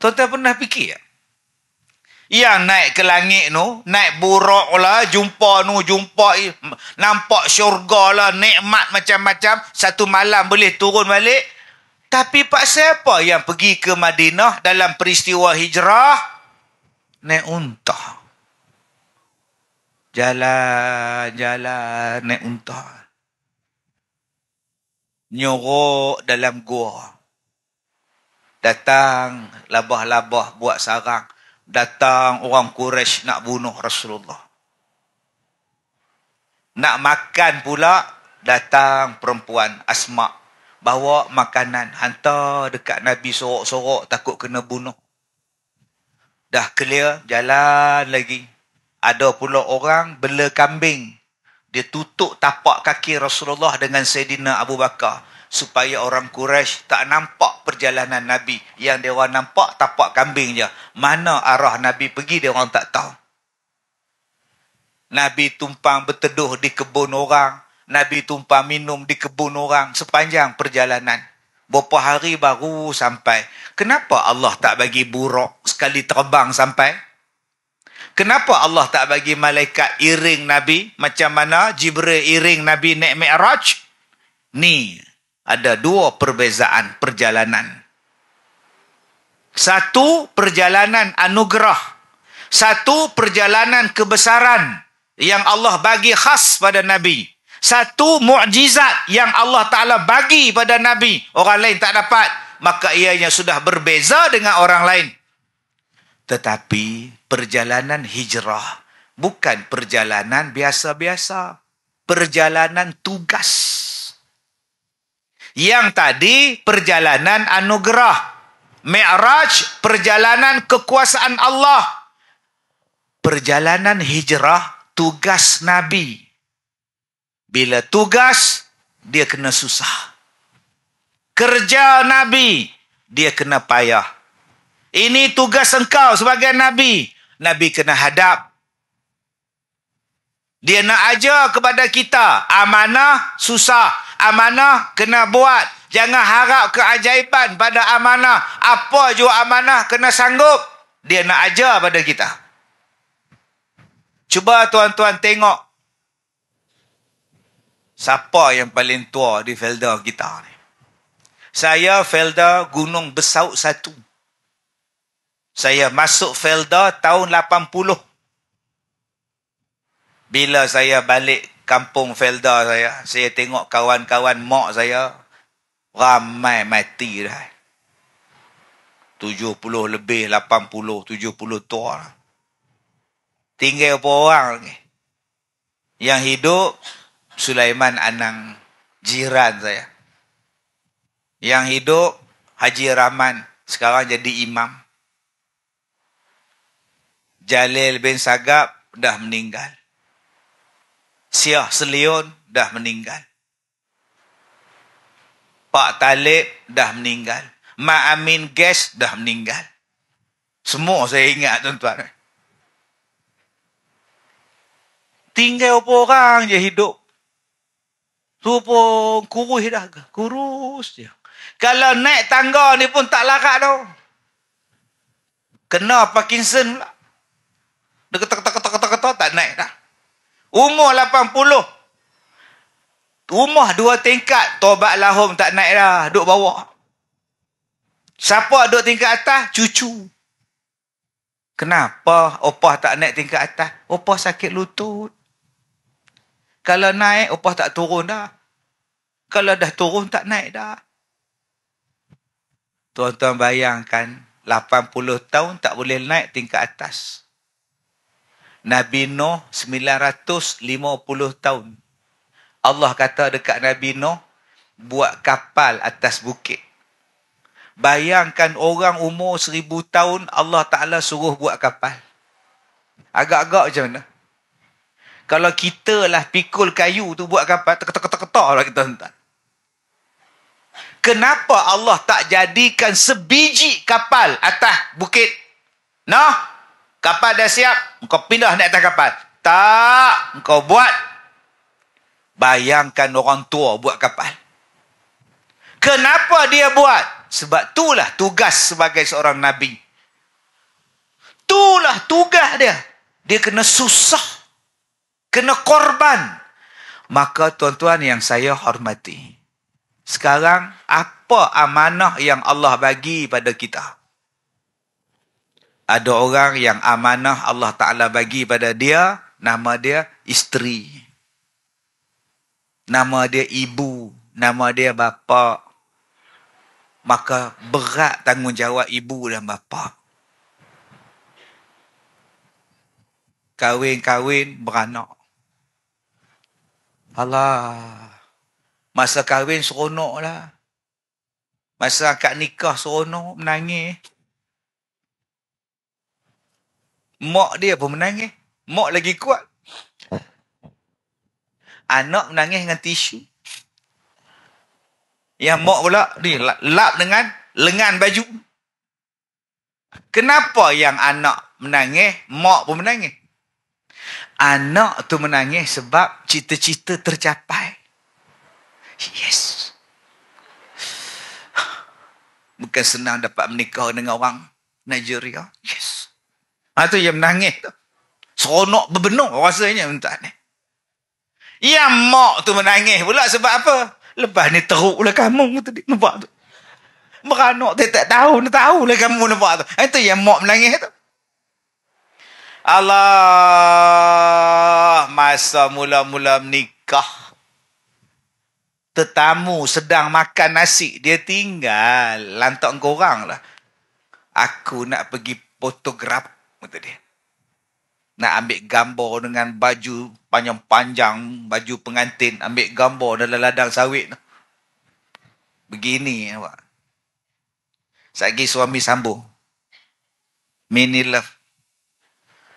Tuan-tuan pernah fikir yang naik ke langit tu, naik buruk lah, jumpa tu, jumpa, nampak syurga lah, nikmat macam-macam, satu malam boleh turun balik. Tapi pak siapa yang pergi ke Madinah dalam peristiwa hijrah? Naik unta. Jalan, jalan, naik unta. Nyorok dalam gua. Datang, labah-labah buat sarang datang orang Quraisy nak bunuh Rasulullah. Nak makan pula datang perempuan Asma bawa makanan hantar dekat Nabi sorok-sorok takut kena bunuh. Dah clear jalan lagi. Ada pula orang bela kambing. Dia tutup tapak kaki Rasulullah dengan Sayyidina Abu Bakar supaya orang Quraisy tak nampak perjalanan Nabi. Yang dia orang nampak tapak kambing je. Mana arah Nabi pergi dia orang tak tahu. Nabi tumpang berteduh di kebun orang. Nabi tumpang minum di kebun orang sepanjang perjalanan. Berapa hari baru sampai. Kenapa Allah tak bagi buruk sekali terbang sampai? Kenapa Allah tak bagi malaikat iring Nabi? Macam mana Jibril iring Nabi naik mi'raj? Ni, ada dua perbezaan perjalanan. Satu perjalanan anugerah. Satu perjalanan kebesaran yang Allah bagi khas pada Nabi. Satu mukjizat yang Allah Ta'ala bagi pada Nabi. Orang lain tak dapat. Maka ianya sudah berbeza dengan orang lain. Tetapi perjalanan hijrah bukan perjalanan biasa-biasa. Perjalanan tugas. Yang tadi perjalanan anugerah. Mi'raj perjalanan kekuasaan Allah. Perjalanan hijrah tugas Nabi. Bila tugas, dia kena susah. Kerja Nabi, dia kena payah. Ini tugas engkau sebagai Nabi. Nabi kena hadap. Dia nak ajar kepada kita. Amanah, susah amanah kena buat jangan harap keajaiban pada amanah apa juga amanah kena sanggup dia nak ajar pada kita cuba tuan-tuan tengok siapa yang paling tua di felda kita ni saya felda gunung besau satu saya masuk felda tahun 80 bila saya balik kampung Felda saya, saya tengok kawan-kawan mak saya ramai mati dah. 70 lebih, 80, 70 tua. Tinggal berapa orang lagi? Yang hidup Sulaiman Anang jiran saya. Yang hidup Haji Rahman sekarang jadi imam. Jalil bin Sagab dah meninggal. Syah Selion dah meninggal. Pak Talib dah meninggal. Mak Amin Ges dah meninggal. Semua saya ingat tuan-tuan. Tinggal apa orang je hidup. Tu pun kurus dah. Kurus je. Kalau naik tangga ni pun tak larat tau. Kena Parkinson pula. Dia kata-kata-kata-kata tak naik dah. Umur 80. Rumah dua tingkat. Tobat lahum tak naik dah. Duduk bawah. Siapa duduk tingkat atas? Cucu. Kenapa opah tak naik tingkat atas? Opah sakit lutut. Kalau naik, opah tak turun dah. Kalau dah turun, tak naik dah. Tuan-tuan bayangkan, 80 tahun tak boleh naik tingkat atas. Nabi Nuh 950 tahun. Allah kata dekat Nabi Nuh, buat kapal atas bukit. Bayangkan orang umur seribu tahun, Allah Ta'ala suruh buat kapal. Agak-agak macam mana? Kalau kita lah pikul kayu tu buat kapal, teketak-teketak lah kita hentak. Kenapa Allah tak jadikan sebiji kapal atas bukit? Nah, no? Kapal dah siap. Kau pindah naik atas kapal. Tak. Kau buat. Bayangkan orang tua buat kapal. Kenapa dia buat? Sebab itulah tugas sebagai seorang Nabi. Itulah tugas dia. Dia kena susah. Kena korban. Maka tuan-tuan yang saya hormati. Sekarang apa amanah yang Allah bagi pada kita? ada orang yang amanah Allah Ta'ala bagi pada dia, nama dia isteri. Nama dia ibu, nama dia bapa. Maka berat tanggungjawab ibu dan bapa. Kawin-kawin beranak. Allah. Masa kahwin seronok lah. Masa akad nikah seronok menangis mak dia pun menangis. Mak lagi kuat. Anak menangis dengan tisu. Yang mak pula ni lap dengan lengan baju. Kenapa yang anak menangis, mak pun menangis? Anak tu menangis sebab cita-cita tercapai. Yes. Bukan senang dapat menikah dengan orang Nigeria. Yes. Ha, tu yang menangis tu. Seronok berbenuh rasanya entah ni. Yang mak tu menangis pula sebab apa? Lepas ni teruk lah kamu tadi. Nampak tu. Beranak dia tak tahu. Dia tahu lah kamu nampak tu. Itu eh, yang mak menangis tu. Allah. Masa mula-mula menikah. Tetamu sedang makan nasi. Dia tinggal. Lantak korang lah. Aku nak pergi fotografi mata dia. Nak ambil gambar dengan baju panjang-panjang, baju pengantin, ambil gambar dalam ladang sawit. Begini awak. Sagi suami sambung. Mini love.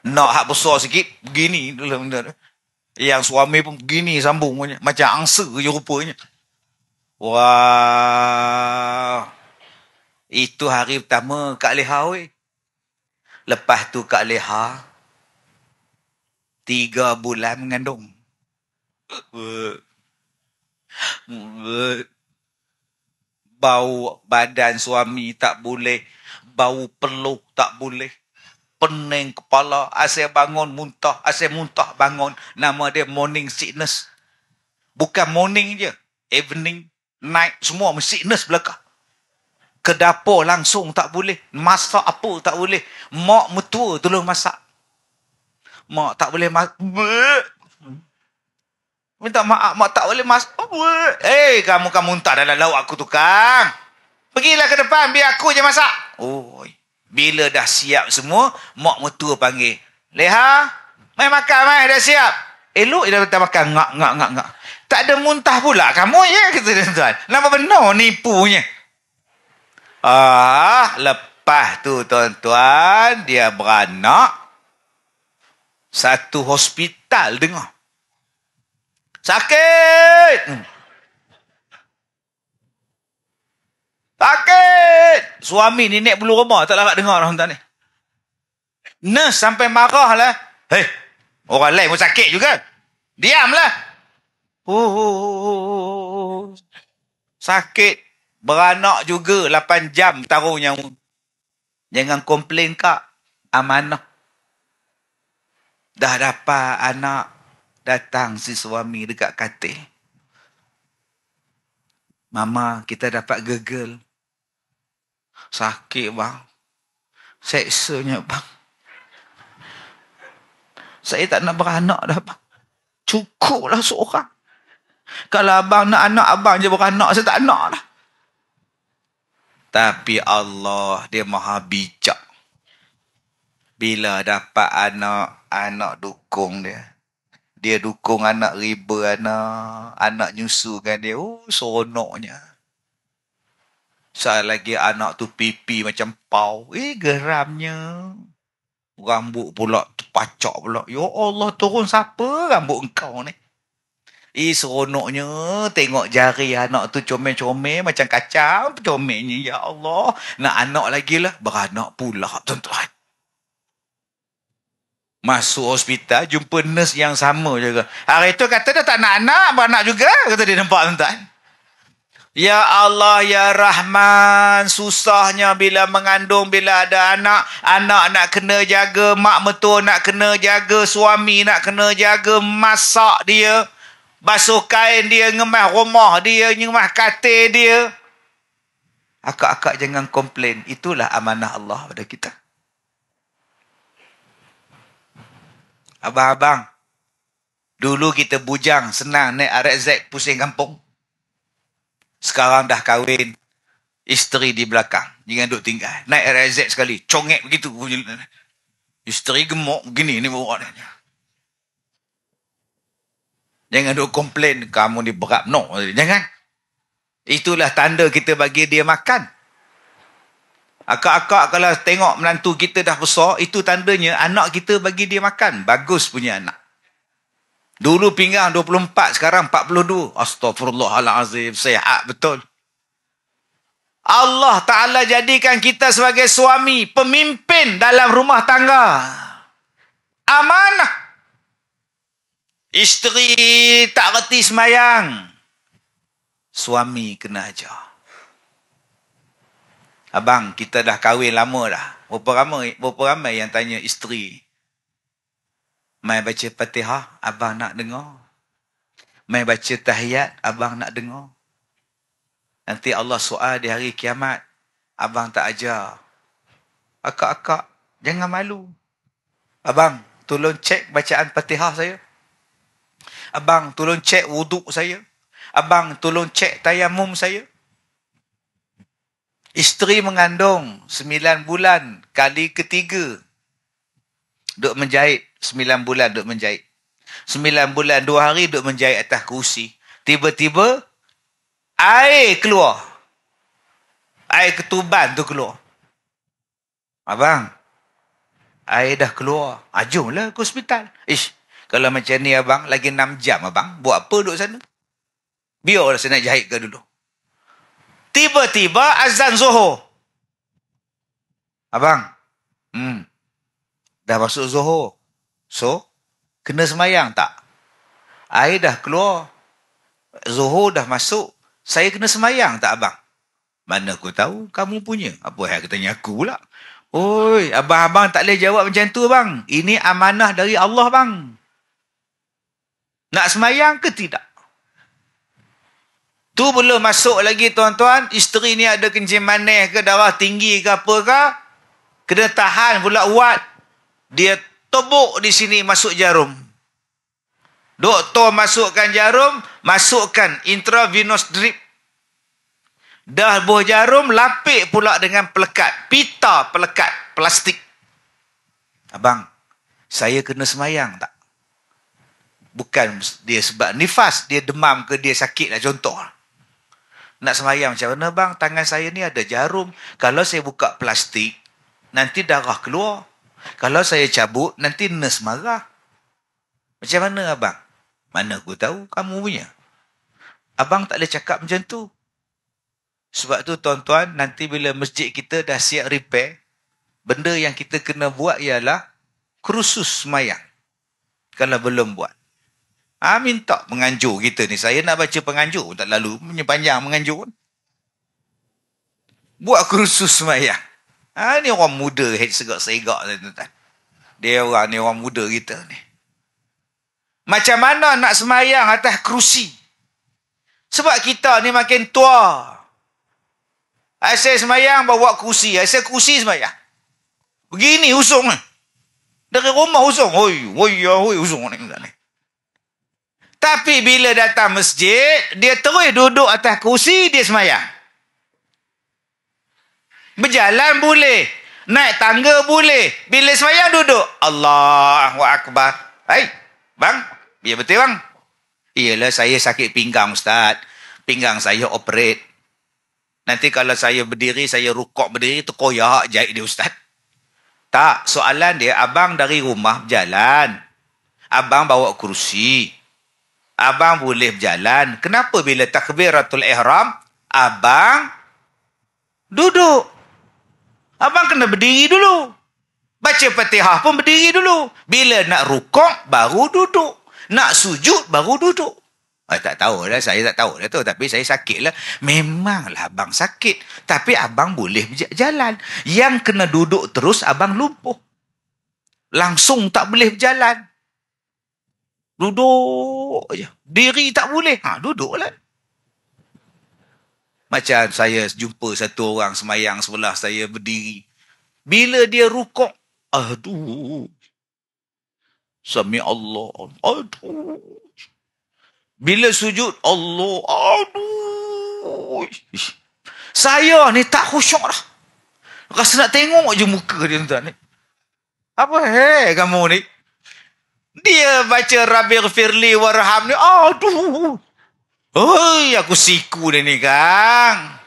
Nak hak besar sikit, begini. Yang suami pun begini sambung. Macam angsa je rupanya. Wah. Itu hari pertama Kak Lehawi. Lepas tu Kak Leha tiga bulan mengandung. Bau badan suami tak boleh. Bau peluh tak boleh. Pening kepala. Asyik bangun muntah. Asyik muntah bangun. Nama dia morning sickness. Bukan morning je. Evening, night, semua sickness belakang ke dapur langsung tak boleh. Masak apa tak boleh. Mak mertua tolong masak. Mak tak boleh masak. Minta maaf, mak tak boleh masak. Oh, eh, hey, kamu kan muntah dalam lauk aku tukang. Pergilah ke depan, biar aku je masak. Oh, bila dah siap semua, mak mertua panggil. Leha, mai makan, mai dah siap. Elok dia dah makan, ngak, ngak, ngak, ngak. Tak ada muntah pula kamu, ya? Kata tuan-tuan. Nama benar nipunya. Ah, lepas tu tuan-tuan, dia beranak satu hospital dengar. Sakit! Sakit! Suami nenek bulu rumah tak larat dengar orang tuan ni. Nurse sampai marah lah. Hei, orang lain pun sakit juga. diam lah oh, oh, oh, oh. sakit. Beranak juga lapan jam taruh yang Jangan komplain kak. Amanah. Dah dapat anak datang si suami dekat katil. Mama, kita dapat gegel. Sakit bang. Seksanya bang. Saya tak nak beranak dah bang. Cukuplah seorang. Kalau abang nak anak, abang je beranak. Saya tak nak lah. Tapi Allah dia maha bijak. Bila dapat anak, anak dukung dia. Dia dukung anak riba anak. Anak nyusu kan dia. Oh, seronoknya. Saat lagi anak tu pipi macam pau. Eh, geramnya. Rambut pula terpacak pula. Ya Allah, turun siapa rambut engkau ni? Eh, seronoknya tengok jari anak tu comel-comel macam kacang comelnya. Ya Allah, nak anak lagi lah. Beranak pula, tuan-tuan. Masuk hospital, jumpa nurse yang sama juga. Hari tu kata dia tak nak anak, beranak juga. Kata dia nampak, tuan-tuan. Ya Allah, Ya Rahman, susahnya bila mengandung, bila ada anak. Anak nak kena jaga, mak metua nak kena jaga, suami nak kena jaga, masak dia basuh kain dia, ngemah rumah dia, ngemah katil dia. Akak-akak jangan komplain. Itulah amanah Allah pada kita. Abang-abang, dulu kita bujang senang naik RZ pusing kampung. Sekarang dah kahwin, isteri di belakang. Jangan duduk tinggal. Naik RZ sekali, congek begitu. Isteri gemuk, gini ni buruk ni. Jangan duk komplain kamu ni berat. No. Jangan. Itulah tanda kita bagi dia makan. Akak-akak kalau tengok menantu kita dah besar, itu tandanya anak kita bagi dia makan. Bagus punya anak. Dulu pinggang 24, sekarang 42. Astagfirullahalazim. Sehat betul. Allah Ta'ala jadikan kita sebagai suami, pemimpin dalam rumah tangga. Amanah. Isteri tak reti semayang. Suami kena ajar. Abang, kita dah kahwin lama dah. Berapa ramai, berapa ramai yang tanya isteri. Mai baca patihah, abang nak dengar. Mai baca tahiyat, abang nak dengar. Nanti Allah soal di hari kiamat. Abang tak ajar. Akak-akak, jangan malu. Abang, tolong cek bacaan patihah saya. Abang, tolong cek wuduk saya. Abang, tolong cek tayamum saya. Isteri mengandung sembilan bulan kali ketiga. Duk menjahit sembilan bulan duk menjahit. sembilan bulan dua hari duk menjahit atas kerusi. Tiba-tiba air keluar. Air ketuban tu keluar. Abang, air dah keluar. Ajumlah ke hospital. Ish, kalau macam ni abang, lagi enam jam abang. Buat apa duduk sana? Biarlah saya nak jahit ke dulu. Tiba-tiba azan zuhur. Abang. Hmm. Dah masuk zuhur. So, kena semayang tak? Air dah keluar. Zuhur dah masuk. Saya kena semayang tak abang? Mana aku tahu kamu punya. Apa yang katanya aku pula? Oi, abang-abang tak boleh jawab macam tu bang. Ini amanah dari Allah bang. Nak semayang ke tidak? Tu belum masuk lagi tuan-tuan. Isteri ni ada kencing manis ke, darah tinggi ke apa ke. Kena tahan pula wat. Dia tebuk di sini masuk jarum. Doktor masukkan jarum, masukkan intravenous drip. Dah buah jarum, lapik pula dengan pelekat. Pita pelekat, plastik. Abang, saya kena semayang tak? bukan dia sebab nifas dia demam ke dia sakit lah contoh lah. nak semayang macam mana bang tangan saya ni ada jarum kalau saya buka plastik nanti darah keluar kalau saya cabut nanti nurse marah macam mana abang mana aku tahu kamu punya abang tak boleh cakap macam tu sebab tu tuan-tuan nanti bila masjid kita dah siap repair benda yang kita kena buat ialah kursus semayang kalau belum buat Ha, tak penganjur kita ni. Saya nak baca penganjur pun tak lalu. Punya panjang penganjur pun. Buat kursus Maya Ha, ni orang muda, head segak-segak. Dia orang ni orang muda kita ni. Macam mana nak semayang atas kerusi? Sebab kita ni makin tua. Asyik semayang bawa kerusi. Asyik kerusi semayang. Begini usung ni. Dari rumah usung. Hoi, hoi, hoi usung ni. Ni. Tapi bila datang masjid, dia terus duduk atas kursi dia semayang. Berjalan boleh. Naik tangga boleh. Bila semayang duduk. Allahu Akbar. Hai, bang. Biar betul bang. Iyalah saya sakit pinggang Ustaz. Pinggang saya operate. Nanti kalau saya berdiri, saya rukuk berdiri, tu terkoyak jahit dia Ustaz. Tak, soalan dia, abang dari rumah berjalan. Abang bawa kursi abang boleh berjalan. Kenapa bila takbiratul ihram, abang duduk? Abang kena berdiri dulu. Baca fatihah pun berdiri dulu. Bila nak rukuk, baru duduk. Nak sujud, baru duduk. Eh, tak tahu lah, saya tak tahu lah tu. Tapi saya sakit lah. Memanglah abang sakit. Tapi abang boleh berjalan. Yang kena duduk terus, abang lumpuh. Langsung tak boleh berjalan. Duduk je. Diri tak boleh. Ha, duduklah. Macam saya jumpa satu orang semayang sebelah saya berdiri. Bila dia rukuk, aduh. Sami Allah. Aduh. Bila sujud, Allah. Aduh. Saya ni tak khusyuk lah. Rasa nak tengok je muka dia tuan ni. Apa hei kamu ni? Dia baca Rabir Firli Warham ni. Aduh. Oi, aku siku dia ni kang.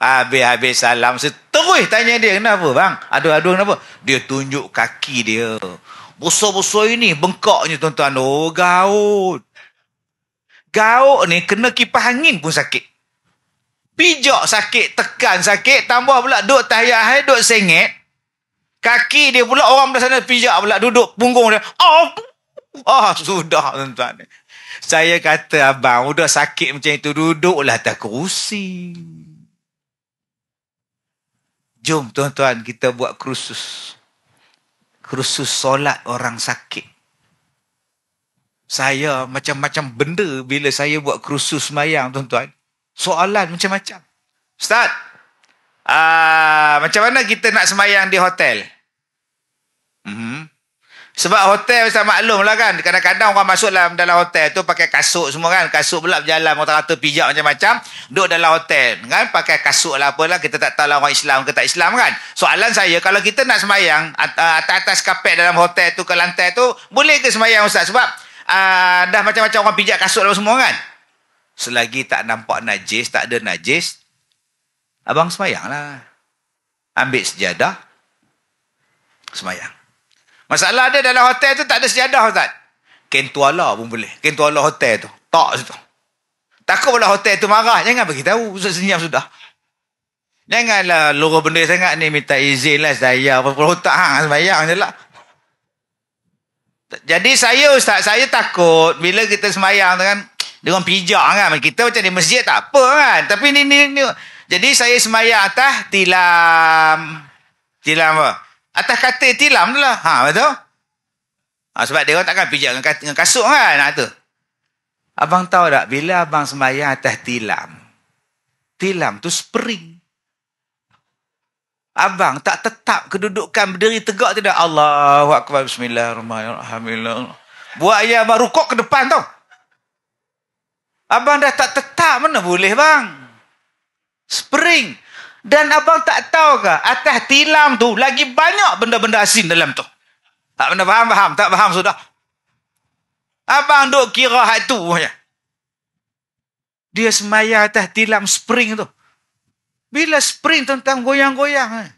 Habis-habis salam seterus tanya dia. Kenapa bang? Aduh-aduh kenapa? Dia tunjuk kaki dia. Besar-besar ini bengkaknya tuan-tuan. Oh gaut. Gaut ni kena kipas angin pun sakit. Pijak sakit, tekan sakit. Tambah pula duduk tayar, duduk sengit. Kaki dia pula orang belah sana pijak pula duduk punggung dia. oh. Wah, sudah tuan-tuan Saya kata abang, sudah sakit macam itu, duduklah atas kerusi. Jom tuan-tuan, kita buat kursus. Kursus solat orang sakit. Saya macam-macam benda bila saya buat kursus mayang tuan-tuan. Soalan macam-macam. Ustaz, Uh, macam mana kita nak semayang di hotel? Mm-hmm. Sebab hotel Ustaz maklum lah kan. Kadang-kadang orang masuk dalam, dalam hotel tu pakai kasut semua kan. Kasut pula berjalan. Orang rata pijak macam-macam. Duduk dalam hotel kan. Pakai kasut lah apalah. Kita tak tahu lah orang Islam ke tak Islam kan. Soalan saya kalau kita nak semayang uh, atas-atas kapet dalam hotel tu ke lantai tu. Boleh ke semayang Ustaz? Sebab uh, dah macam-macam orang pijak kasut dalam semua kan. Selagi tak nampak najis, tak ada najis. Abang semayang lah. Ambil sejadah. Semayang. Masalah dia dalam hotel tu tak ada sejadah Ustaz. Kentuala pun boleh. Kentuala hotel tu. Tak situ. Takut pula hotel tu marah. Jangan bagi tahu. Ustaz senyap sudah. Janganlah luru benda sangat ni minta izin lah saya. Apa otak hang sembahyang je lah. Jadi saya Ustaz, saya takut bila kita sembahyang tu kan. Dia orang pijak kan. Kita macam di masjid tak apa kan. Tapi ni ni ni. Jadi saya sembahyang atas tilam. Tilam apa? atas kata tilam tu lah. Ha, betul? Ha, sebab dia orang takkan pijak dengan, dengan kasut kan? Ha, tu. Abang tahu tak, bila abang sembahyang atas tilam, tilam tu spring. Abang tak tetap kedudukan berdiri tegak tidak? Allahu Akbar, Bismillahirrahmanirrahim. Buat ayah abang rukuk ke depan tau. Abang dah tak tetap, mana boleh bang? Spring. Dan abang tak tahu ke atas tilam tu lagi banyak benda-benda asin dalam tu. Tak benda faham, faham. Tak faham sudah. Abang duk kira hak tu. Ya. Dia semaya atas tilam spring tu. Bila spring tentang goyang-goyang. Eh.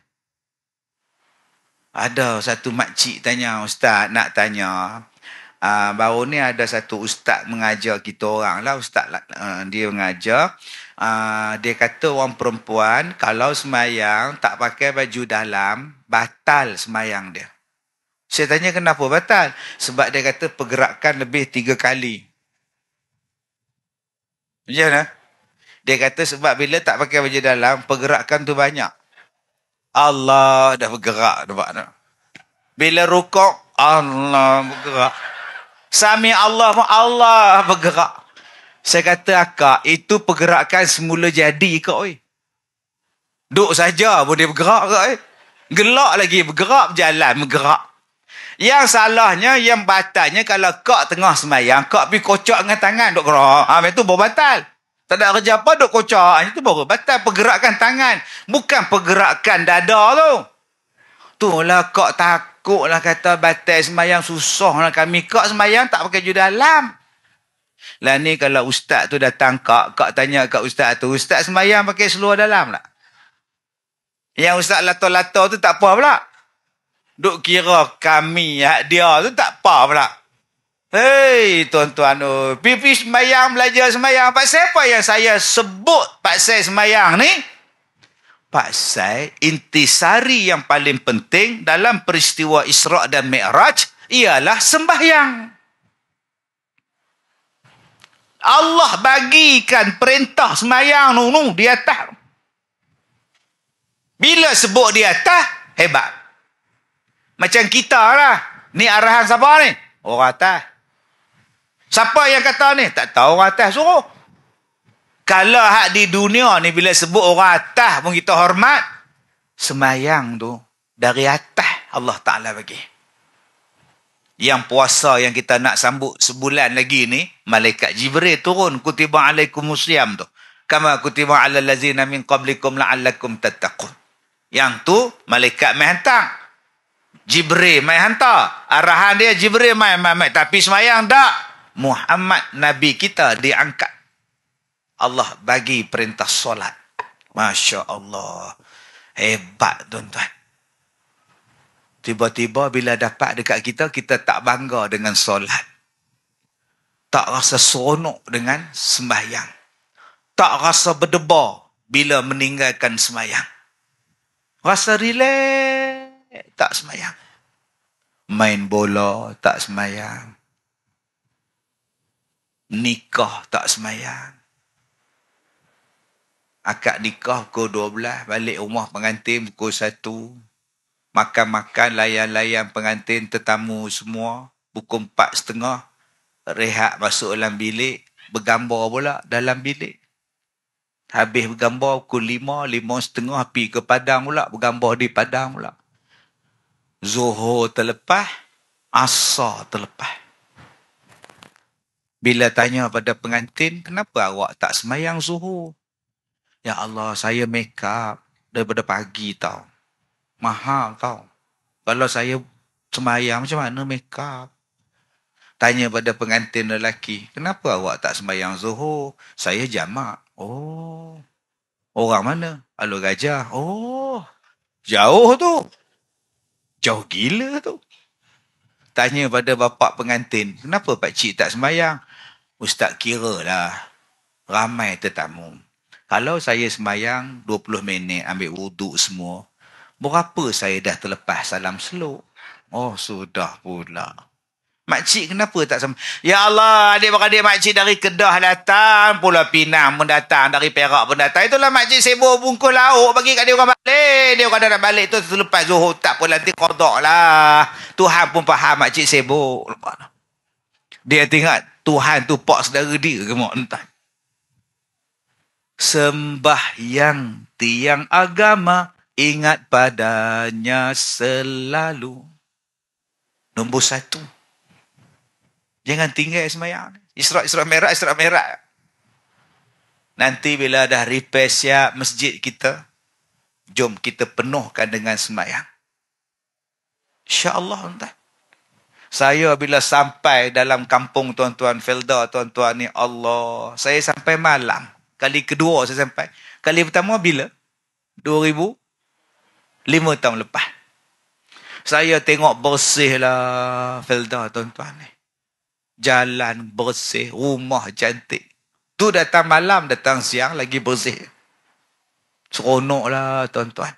Ada satu makcik tanya, Ustaz nak tanya, Uh, baru ni ada satu ustaz mengajar kita orang lah. Ustaz uh, dia mengajar. Uh, dia kata orang perempuan kalau semayang tak pakai baju dalam, batal semayang dia. Saya tanya kenapa batal? Sebab dia kata pergerakan lebih tiga kali. Macam ya mana? Dia kata sebab bila tak pakai baju dalam, pergerakan tu banyak. Allah dah bergerak. Bila rukuk, Allah bergerak. Sami Allah pun Allah bergerak. Saya kata akak, itu pergerakan semula jadi kau oi. Duk saja pun dia bergerak kau oi. Gelak lagi bergerak berjalan bergerak. Yang salahnya yang batalnya kalau kau tengah semayang, kau pergi kocok dengan tangan duk gerak. Ha, itu baru batal. Tak ada kerja apa duk kocok. Ha, itu baru batal pergerakan tangan, bukan pergerakan dada tu. Tu lah kau tak takut lah kata batal semayang susah lah kami kak semayang tak pakai judul alam lah ni kalau ustaz tu datang kak kak tanya kak ustaz tu ustaz semayang pakai seluar dalam lah yang ustaz lato-lato tu tak apa pula duk kira kami hak dia tu tak apa pula Hei tuan-tuan tu, pipi semayang belajar semayang. Pak siapa yang saya sebut pak semayang ni? Pasal intisari yang paling penting dalam peristiwa Isra' dan Mi'raj ialah sembahyang. Allah bagikan perintah sembahyang nu, nu di atas. Bila sebut di atas, hebat. Macam kita lah. Ni arahan siapa ni? Orang atas. Siapa yang kata ni? Tak tahu orang atas suruh. Kalau hak di dunia ni bila sebut orang atas pun kita hormat. Semayang tu dari atas Allah Ta'ala bagi. Yang puasa yang kita nak sambut sebulan lagi ni. Malaikat Jibril turun. Kutiba alaikum musliam tu. Kama kutiba ala lazina min qablikum la'allakum tattaqun. Yang tu malaikat main hantar. Jibril main hantar. Arahan dia Jibril main main main. Tapi semayang tak. Muhammad Nabi kita diangkat. Allah bagi perintah solat. Masya Allah. Hebat tuan-tuan. Tiba-tiba bila dapat dekat kita, kita tak bangga dengan solat. Tak rasa seronok dengan sembahyang. Tak rasa berdebar bila meninggalkan sembahyang. Rasa relax, tak sembahyang. Main bola, tak sembahyang. Nikah, tak sembahyang akad nikah pukul 12, balik rumah pengantin pukul 1. Makan-makan layan-layan pengantin tetamu semua pukul 4 setengah. Rehat masuk dalam bilik, bergambar pula dalam bilik. Habis bergambar pukul 5, 5 setengah pergi ke padang pula, bergambar di padang pula. Zuhur terlepas, asar terlepas. Bila tanya pada pengantin, kenapa awak tak semayang zuhur? Ya Allah, saya make up daripada pagi tau. Mahal tau. Kalau saya semayang macam mana make up? Tanya pada pengantin lelaki, kenapa awak tak semayang zuhur? Saya jamak. Oh. Orang mana? Alur gajah. Oh. Jauh tu. Jauh gila tu. Tanya pada bapa pengantin, kenapa cik tak semayang? Ustaz kira lah. Ramai tetamu. Kalau saya sembahyang 20 minit ambil wuduk semua, berapa saya dah terlepas salam seluk? Oh, sudah pula. Makcik kenapa tak sama? Ya Allah, adik-adik makcik dari Kedah datang. pula Pinang pun datang. Dari Perak pun datang. Itulah makcik sibuk bungkus lauk bagi kat dia orang balik. Dia orang dah nak balik tu selepas zuhur. Tak pun nanti kodok lah. Tuhan pun faham makcik sibuk. Dia tengok Tuhan tu pak saudara dia ke mak? Entah sembahyang tiang agama ingat padanya selalu. Nombor satu. Jangan tinggal semayang. Israq, Israq merah, Israq merah. Nanti bila dah repair siap masjid kita, jom kita penuhkan dengan semayang. InsyaAllah entah. Saya bila sampai dalam kampung tuan-tuan, Felda tuan-tuan ni, Allah, saya sampai malam. Kali kedua saya sampai. Kali pertama bila? 2005 tahun lepas. Saya tengok bersihlah Felda tuan-tuan ni. Jalan bersih, rumah cantik. Tu datang malam, datang siang lagi bersih. lah tuan-tuan.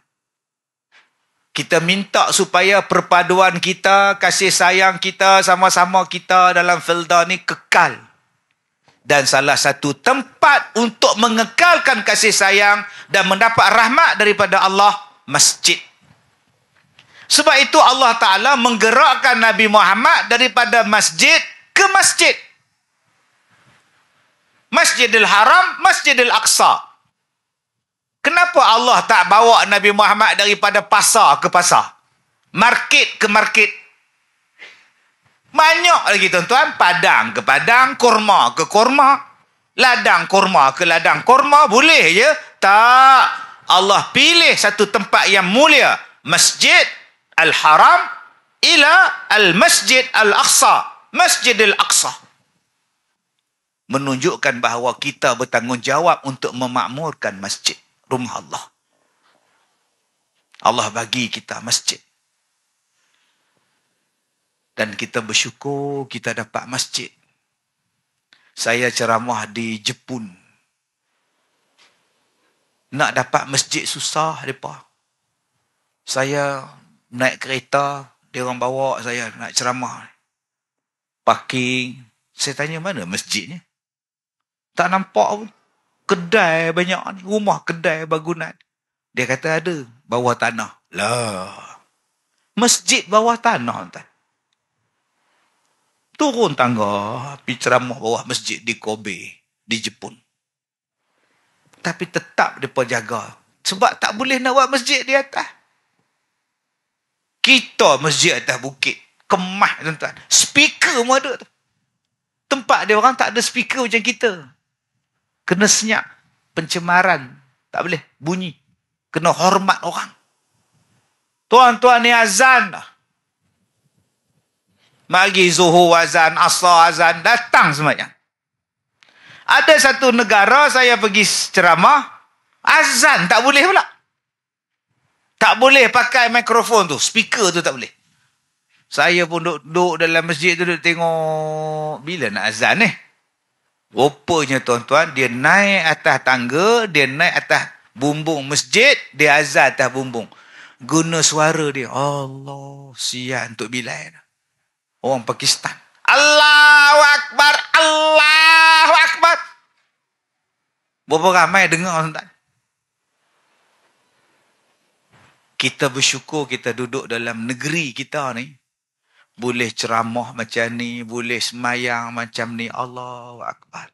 Kita minta supaya perpaduan kita, kasih sayang kita, sama-sama kita dalam Felda ni kekal dan salah satu tempat untuk mengekalkan kasih sayang dan mendapat rahmat daripada Allah masjid sebab itu Allah taala menggerakkan Nabi Muhammad daripada masjid ke masjid Masjidil Haram Masjidil Aqsa Kenapa Allah tak bawa Nabi Muhammad daripada pasar ke pasar? Market ke market? Banyak lagi tuan-tuan. Padang ke padang, kurma ke kurma. Ladang kurma ke ladang kurma boleh je. Tak. Allah pilih satu tempat yang mulia. Masjid Al-Haram ila Al-Masjid Al-Aqsa. Masjid Al-Aqsa. Menunjukkan bahawa kita bertanggungjawab untuk memakmurkan masjid. Rumah Allah. Allah bagi kita masjid dan kita bersyukur kita dapat masjid. Saya ceramah di Jepun. Nak dapat masjid susah depa. Saya naik kereta, dia orang bawa saya nak ceramah. Parking, saya tanya mana masjidnya? Tak nampak pun. Kedai banyak ni, rumah kedai bangunan. Dia kata ada bawah tanah. Lah. Masjid bawah tanah entah. Turun tangga bicara ceramah bawah masjid di Kobe, di Jepun. Tapi tetap mereka jaga. Sebab tak boleh nak buat masjid di atas. Kita masjid atas bukit. Kemah tuan-tuan. Speaker pun ada tu. Tempat dia orang tak ada speaker macam kita. Kena senyap. Pencemaran. Tak boleh bunyi. Kena hormat orang. Tuan-tuan ni azan lah. Magi, zuhur, azan, asar, azan. Datang semuanya. Ada satu negara saya pergi ceramah. Azan tak boleh pula. Tak boleh pakai mikrofon tu. Speaker tu tak boleh. Saya pun duduk, duduk dalam masjid tu duduk tengok. Bila nak azan ni? Eh? Rupanya tuan-tuan, dia naik atas tangga, dia naik atas bumbung masjid, dia azan atas bumbung. Guna suara dia. Allah, sian untuk bila dah orang Pakistan. Allahu Akbar, Allahu Akbar. Berapa ramai dengar tuan Kita bersyukur kita duduk dalam negeri kita ni. Boleh ceramah macam ni, boleh semayang macam ni. Allahu Akbar.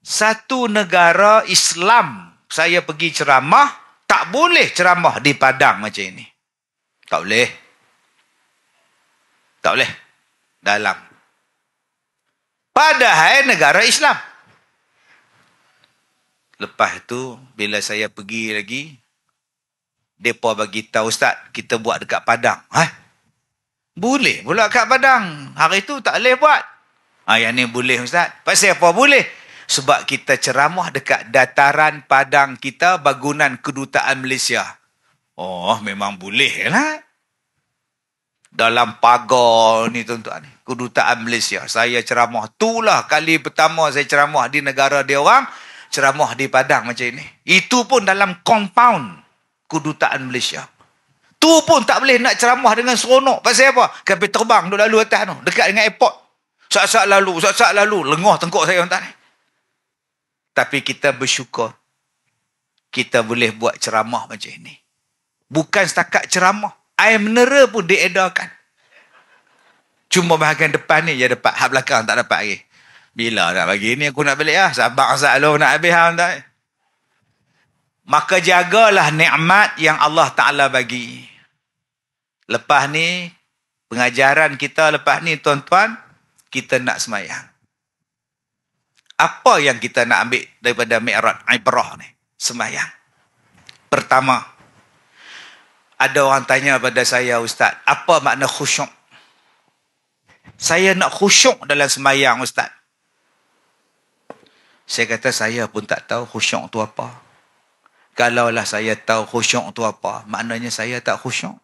Satu negara Islam, saya pergi ceramah, tak boleh ceramah di Padang macam ini. Tak boleh. Tak boleh. Dalam. Padahal negara Islam. Lepas tu, bila saya pergi lagi, mereka bagi tahu Ustaz, kita buat dekat Padang. Ha? Boleh pula kat Padang. Hari tu tak boleh buat. Ha, yang ni boleh Ustaz. Pasal apa boleh? Sebab kita ceramah dekat dataran Padang kita, bangunan kedutaan Malaysia. Oh, memang boleh lah dalam pagar ni tuan-tuan ni. Kedutaan Malaysia. Saya ceramah. Itulah kali pertama saya ceramah di negara dia orang. Ceramah di Padang macam ini. Itu pun dalam compound kedutaan Malaysia. Tu pun tak boleh nak ceramah dengan seronok. Pasal apa? Kami terbang duduk lalu atas tu. Dekat dengan airport. Saat-saat lalu, saat-saat lalu. Lengah tengkuk saya orang tak? ni. Tapi kita bersyukur. Kita boleh buat ceramah macam ini. Bukan setakat ceramah air menera pun diedarkan. Cuma bahagian depan ni dia dapat. Hak belakang tak dapat lagi. Bila nak bagi ni aku nak balik lah. Sabar asal lo nak habis lah. Tak? Maka jagalah nikmat yang Allah Ta'ala bagi. Lepas ni, pengajaran kita lepas ni tuan-tuan, kita nak semayang. Apa yang kita nak ambil daripada mi'rat ibrah ni? Semayang. Pertama, ada orang tanya pada saya ustaz apa makna khusyuk saya nak khusyuk dalam semayang, ustaz saya kata saya pun tak tahu khusyuk tu apa kalaulah saya tahu khusyuk tu apa maknanya saya tak khusyuk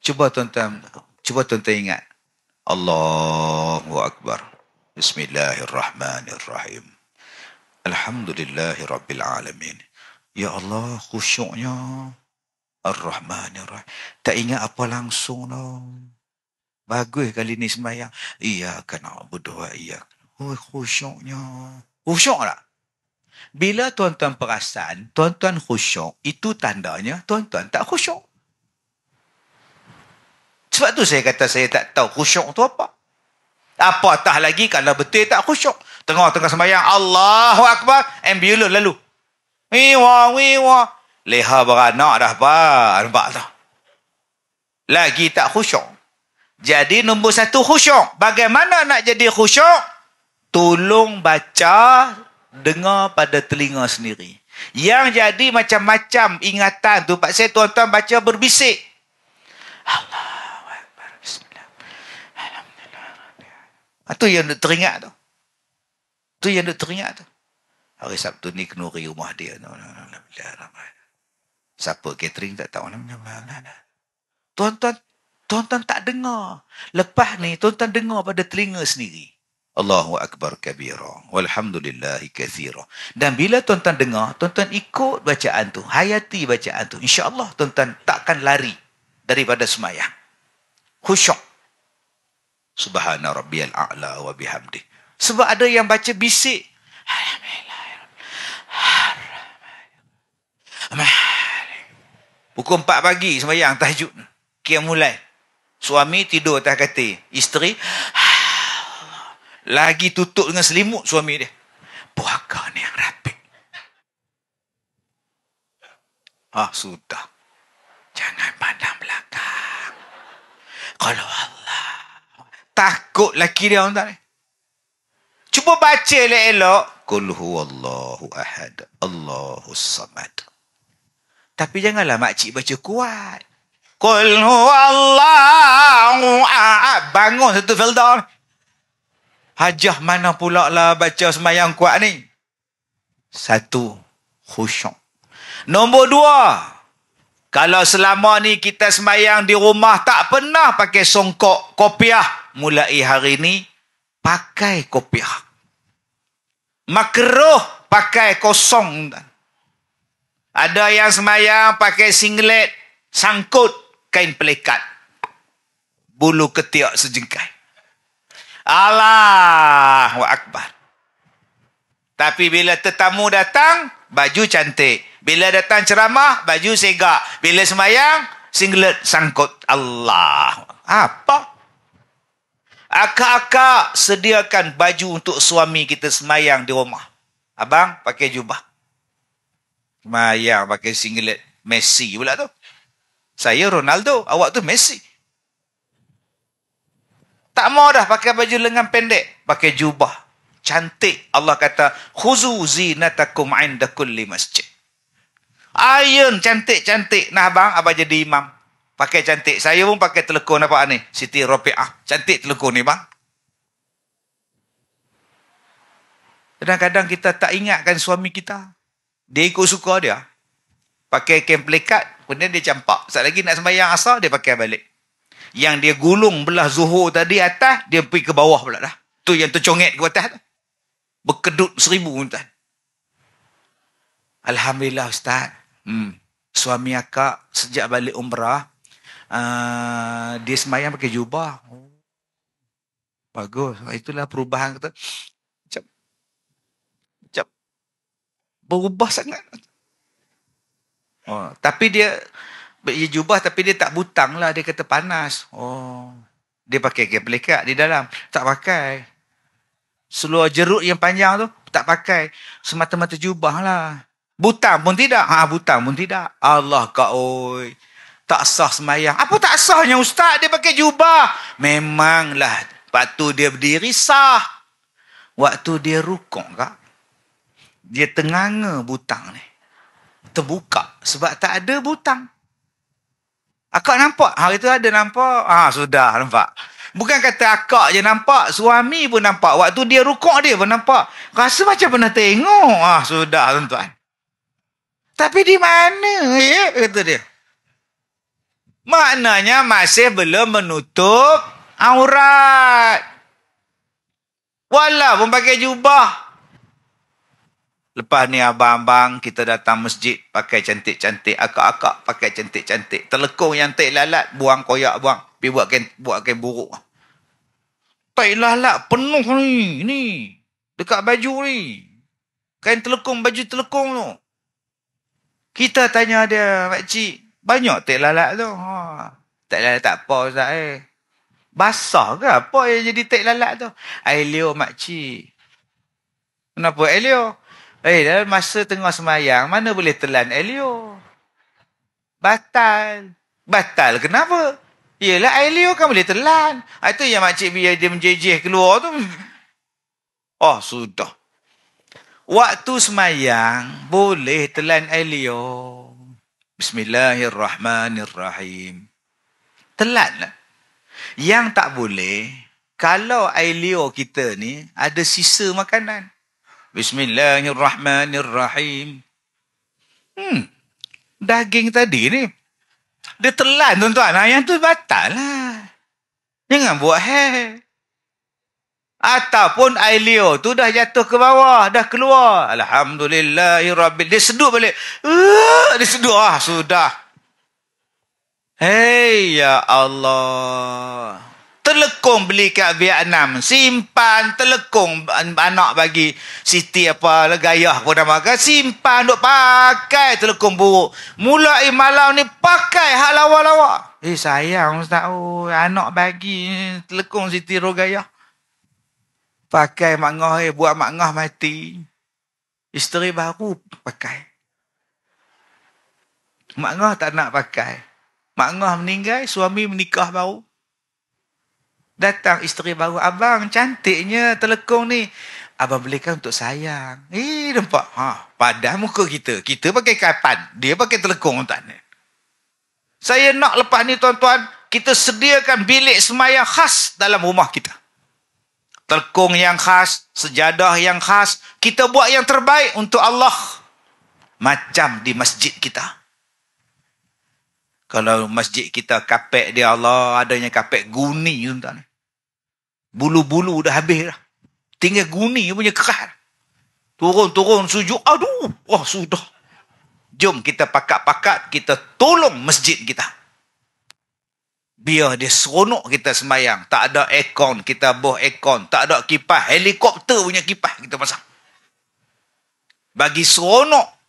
cuba tuan-tuan cuba tuan-tuan ingat Allahu akbar bismillahirrahmanirrahim alhamdulillahirabbil Ya Allah, khusyuknya. Ar-Rahman, ya Rahim. Tak ingat apa langsung no. Bagus kali ni sembahyang. Iya, kena berdoa, iya. Oh, khusyuknya. Khusyuk tak? Bila tuan-tuan perasan, tuan-tuan khusyuk, itu tandanya tuan-tuan tak khusyuk. Sebab tu saya kata saya tak tahu khusyuk tu apa. Apatah lagi kalau betul tak khusyuk. Tengah-tengah semayang. Allahu Akbar, ambil lalu. Wiwa, wiwa. Leha beranak dah apa? Nampak tu. Lagi tak khusyuk. Jadi nombor satu khusyuk. Bagaimana nak jadi khusyuk? Tolong baca, dengar pada telinga sendiri. Yang jadi macam-macam ingatan tu. Pak saya tuan-tuan baca berbisik. Allah. Itu yang nak teringat tu. Itu yang teringat tu. Hari Sabtu ni kenuri rumah dia. Siapa catering tak tahu. Tuan-tuan, tuan-tuan tak dengar. Lepas ni, tuan-tuan dengar pada telinga sendiri. Allahu Akbar kabira. Walhamdulillahi kathira. Dan bila tuan-tuan dengar, tuan-tuan ikut bacaan tu. Hayati bacaan tu. InsyaAllah tuan-tuan takkan lari daripada semayang. Khusyok. Subhana rabbiyal a'la wa bihamdi. Sebab ada yang baca bisik. Alhamdulillah. Pukul 4 pagi semayang tahajud. Kia mulai. Suami tidur atas katil. Isteri. Lagi tutup dengan selimut suami dia. Puaka ni yang rapi. Ah, sudah. Jangan pandang belakang. Kalau Allah. Takut laki dia orang tak ni. Cuba baca elok-elok. Kul Allahu ahad. Allahu samad. Tapi janganlah makcik baca kuat. Kul huwallahu a'ab. Bangun satu felda ni. Hajah mana pula lah baca semayang kuat ni. Satu. Khusyuk. Nombor dua. Kalau selama ni kita semayang di rumah tak pernah pakai songkok kopiah. Mulai hari ni pakai kopiah. Makroh pakai kosong. Makroh ada yang semayang pakai singlet. Sangkut kain pelikat. Bulu ketiak sejengkai. wa Akbar. Tapi bila tetamu datang, baju cantik. Bila datang ceramah, baju segak. Bila semayang, singlet sangkut. Allah. Apa? Akak-akak sediakan baju untuk suami kita semayang di rumah. Abang, pakai jubah. Mayang pakai singlet Messi pula tu. Saya Ronaldo, awak tu Messi. Tak mau dah pakai baju lengan pendek, pakai jubah. Cantik. Allah kata, khuzu zinatakum inda kulli masjid. Ayun cantik-cantik. Nah bang, apa jadi imam. Pakai cantik. Saya pun pakai telekun apa ni. Siti Rafiah. Cantik telekun ni bang. Kadang-kadang kita tak ingatkan suami kita dia ikut suka dia pakai kain pelikat kemudian dia campak sekejap lagi nak sembahyang asal dia pakai balik yang dia gulung belah zuhur tadi atas dia pergi ke bawah pula dah tu yang tercongek ke atas berkedut seribu tuan Alhamdulillah Ustaz hmm. suami akak sejak balik umrah uh, dia sembahyang pakai jubah oh. Bagus. Itulah perubahan kata. berubah sangat. Oh, tapi dia dia jubah tapi dia tak butang lah. Dia kata panas. Oh. Dia pakai kain pelikat di dalam. Tak pakai. Seluar jeruk yang panjang tu tak pakai. Semata-mata jubah lah. Butang pun tidak. Ha, butang pun tidak. Allah kak oi. Tak sah semayang. Apa tak sahnya ustaz? Dia pakai jubah. Memanglah. Waktu dia berdiri sah. Waktu dia rukuk kak dia tenganga butang ni. Terbuka sebab tak ada butang. Akak nampak? Hari tu ada nampak? Ah sudah nampak. Bukan kata akak je nampak, suami pun nampak. Waktu dia rukuk dia pun nampak. Rasa macam pernah tengok. Ah sudah tuan-tuan. Tapi di mana ya? Kata dia. Maknanya masih belum menutup aurat. Walau pun pakai jubah. Lepas ni abang-abang kita datang masjid pakai cantik-cantik. Akak-akak pakai cantik-cantik. Terlekung yang tak lalat, buang koyak buang. Pergi buatkan, buatkan buruk. Tak lalat penuh ni. ni. Dekat baju ni. Kain telekung, baju telekung tu. Kita tanya dia, makcik. Banyak tak lalat tu. Ha. Tak lalat tak apa, Ustaz. Eh. Basah ke apa yang jadi tak lalat tu? Ailio, makcik. Kenapa Ailio? Ailio. Eh, dalam masa tengah semayang, mana boleh telan Elio? Batal. Batal kenapa? Yelah, Elio kan boleh telan. Ah, itu yang makcik biar dia menjejeh keluar tu. Oh, sudah. Waktu semayang, boleh telan Elio. Bismillahirrahmanirrahim. Telan lah. Yang tak boleh, kalau Elio kita ni ada sisa makanan. Bismillahirrahmanirrahim. Hmm. Daging tadi ni. Dia telan tuan-tuan. Nah, yang tu batal lah. Jangan buat hei. Ataupun air liur tu dah jatuh ke bawah. Dah keluar. Alhamdulillahirrahmanirrahim. Dia seduh balik. Uh, dia seduh Ah, sudah. Hei ya Allah. Telekung beli kat Vietnam. Simpan telekung anak bagi Siti apa legayah pun nama kan. Simpan duk pakai telekung buruk. Mulai malam ni pakai hak lawa-lawa. Eh sayang Ustaz. Oh, anak bagi telekung Siti Rogayah. Pakai mak ngah eh. Buat mak ngah mati. Isteri baru pakai. Mak ngah tak nak pakai. Mak ngah meninggal. Suami menikah baru. Datang isteri baru abang cantiknya telekung ni. Abang belikan untuk sayang. Eh nampak. Ha, padah muka kita. Kita pakai kapan. Dia pakai telekung tuan. Saya nak lepas ni tuan-tuan. Kita sediakan bilik semayang khas dalam rumah kita. Telekung yang khas. Sejadah yang khas. Kita buat yang terbaik untuk Allah. Macam di masjid kita. Kalau masjid kita kapek dia Allah. Adanya kapek guni tuan-tuan. Bulu-bulu dah habis dah. Tinggal guni punya kerah. Turun-turun sujud. Aduh. Wah sudah. Jom kita pakat-pakat. Kita tolong masjid kita. Biar dia seronok kita semayang. Tak ada aircon. Kita boh aircon. Tak ada kipas. Helikopter punya kipas kita pasang. Bagi seronok.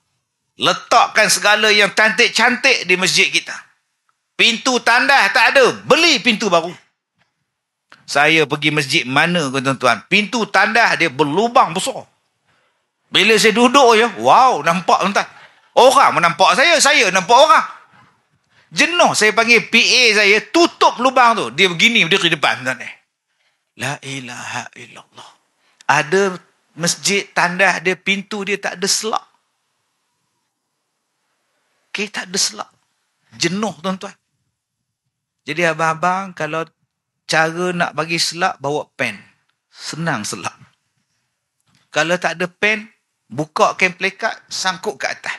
Letakkan segala yang cantik-cantik di masjid kita. Pintu tandas tak ada. Beli pintu baru saya pergi masjid mana ke tuan-tuan. Pintu tandas dia berlubang besar. Bila saya duduk ya, wow, nampak tuan-tuan. Orang menampak saya, saya nampak orang. Jenuh saya panggil PA saya, tutup lubang tu. Dia begini berdiri depan tuan-tuan. Eh. La ilaha illallah. Ada masjid tandas dia, pintu dia tak ada selak. Okay, tak ada selak. Jenuh tuan-tuan. Jadi abang-abang kalau cara nak bagi selak bawa pen. Senang selak. Kalau tak ada pen, buka kain pelekat, sangkut ke atas.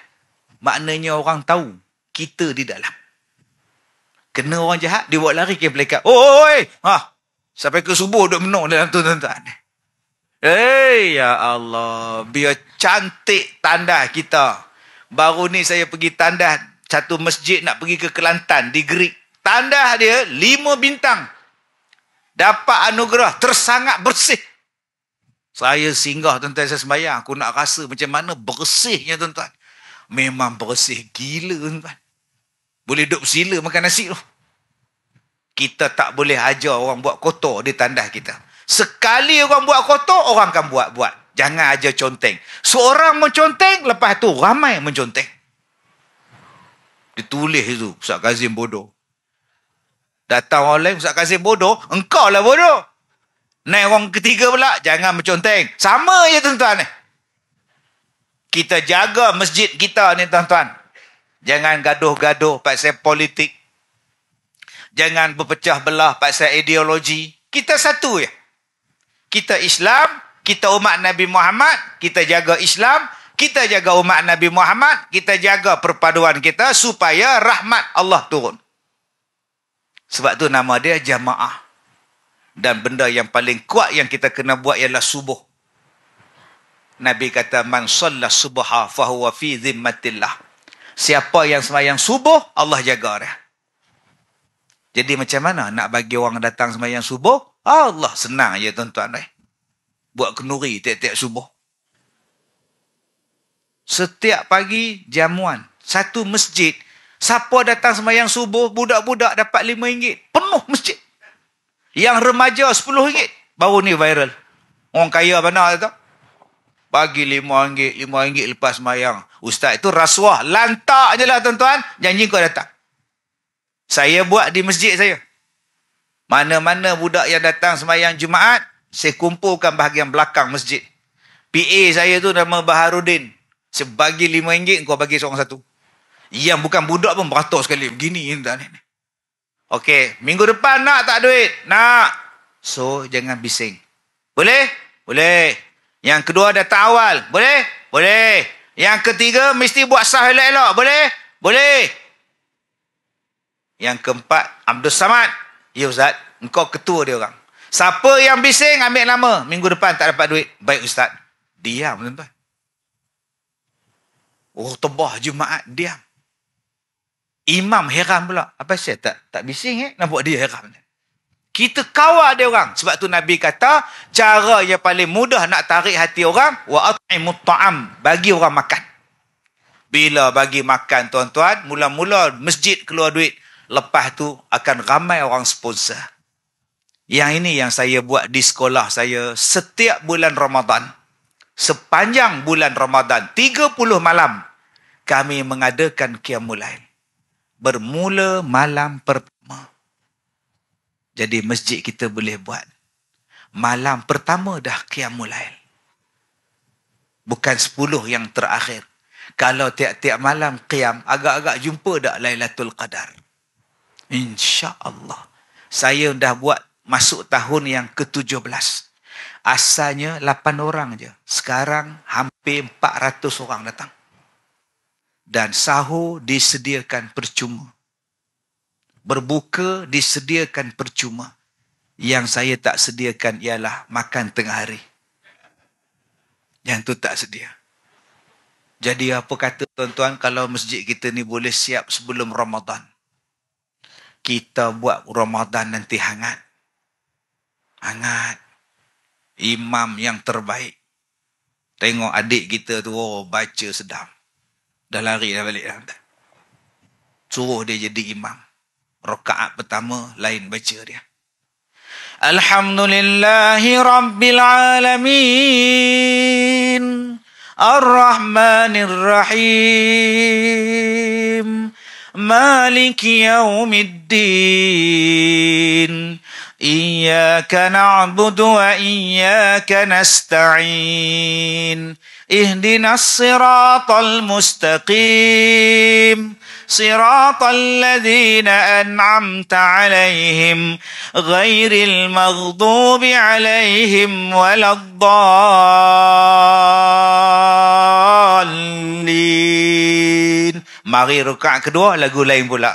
Maknanya orang tahu kita di dalam. Kena orang jahat, dia buat lari kain pelekat. Oh, oi, ha. Sampai ke subuh duduk menung dalam tu Eh Hey, ya Allah. Biar cantik tanda kita. Baru ni saya pergi tanda satu masjid nak pergi ke Kelantan di Greek. Tandas dia lima bintang dapat anugerah tersangat bersih. Saya singgah tuan-tuan saya sembahyang. Aku nak rasa macam mana bersihnya tuan-tuan. Memang bersih gila tuan-tuan. Boleh duduk bersila makan nasi tu. Kita tak boleh ajar orang buat kotor di tandas kita. Sekali orang buat kotor, orang akan buat-buat. Jangan ajar conteng. Seorang menconteng, lepas tu ramai menconteng. Ditulis tu, Ustaz Kazim bodoh. Datang orang lain Ustaz Kasim bodoh. Engkau lah bodoh. Naik orang ketiga pula. Jangan menconteng. Sama je tuan-tuan ni. Kita jaga masjid kita ni tuan-tuan. Jangan gaduh-gaduh pasal politik. Jangan berpecah belah pasal ideologi. Kita satu ya. Kita Islam. Kita umat Nabi Muhammad. Kita jaga Islam. Kita jaga umat Nabi Muhammad. Kita jaga perpaduan kita supaya rahmat Allah turun. Sebab tu nama dia jamaah. Dan benda yang paling kuat yang kita kena buat ialah subuh. Nabi kata man salla subha fa huwa fi zimmatillah. Siapa yang sembahyang subuh, Allah jaga dia. Jadi macam mana nak bagi orang datang sembahyang subuh? Allah senang ya tuan-tuan eh. Buat kenduri tiap-tiap subuh. Setiap pagi jamuan. Satu masjid Siapa datang semayang subuh, budak-budak dapat RM5. Penuh masjid. Yang remaja RM10. Baru ni viral. Orang kaya mana tu? Bagi RM5, RM5 lepas semayang. Ustaz itu rasuah. Lantak je lah tuan-tuan. Janji kau datang. Saya buat di masjid saya. Mana-mana budak yang datang semayang Jumaat, saya kumpulkan bahagian belakang masjid. PA saya tu nama Baharudin. Sebagi lima 5 kau bagi seorang satu. Yang bukan budak pun beratur sekali. Begini. Okey. Minggu depan nak tak duit? Nak. So, jangan bising. Boleh? Boleh. Yang kedua datang awal. Boleh? Boleh. Yang ketiga mesti buat sah elok-elok. Boleh? Boleh. Yang keempat, Abdul Samad. Ya Ustaz, engkau ketua dia orang. Siapa yang bising ambil nama. Minggu depan tak dapat duit. Baik Ustaz. Diam tuan-tuan. Oh tebah jumaat. Diam. Imam heran pula. Apa saya tak tak bising eh? Nampak dia heran. Kita kawal dia orang. Sebab tu Nabi kata, cara yang paling mudah nak tarik hati orang, wa at'imut ta'am. Bagi orang makan. Bila bagi makan tuan-tuan, mula-mula masjid keluar duit. Lepas tu akan ramai orang sponsor. Yang ini yang saya buat di sekolah saya setiap bulan Ramadan. Sepanjang bulan Ramadan, 30 malam, kami mengadakan kiamulain bermula malam pertama. Jadi masjid kita boleh buat. Malam pertama dah Qiyamulail. Bukan sepuluh yang terakhir. Kalau tiap-tiap malam Qiyam, agak-agak jumpa dah Lailatul Qadar. Insya Allah. Saya dah buat masuk tahun yang ke-17. Asalnya lapan orang je. Sekarang hampir empat ratus orang datang dan sahur disediakan percuma. Berbuka disediakan percuma. Yang saya tak sediakan ialah makan tengah hari. Yang tu tak sedia. Jadi apa kata tuan-tuan kalau masjid kita ni boleh siap sebelum Ramadan. Kita buat Ramadan nanti hangat. Hangat. Imam yang terbaik. Tengok adik kita tu, oh baca sedap dah lari dah balik dah. Suruh dia jadi imam. Rakaat pertama lain baca dia. Alhamdulillahi Rabbil Alamin Ar-Rahman rahim Malik Yawmiddin إياك نعبد وإياك نستعين اهدنا الصراط المستقيم صراط الذين أنعمت عليهم غير المغضوب عليهم ولا الضالين Mari rukak kedua lagu lain pula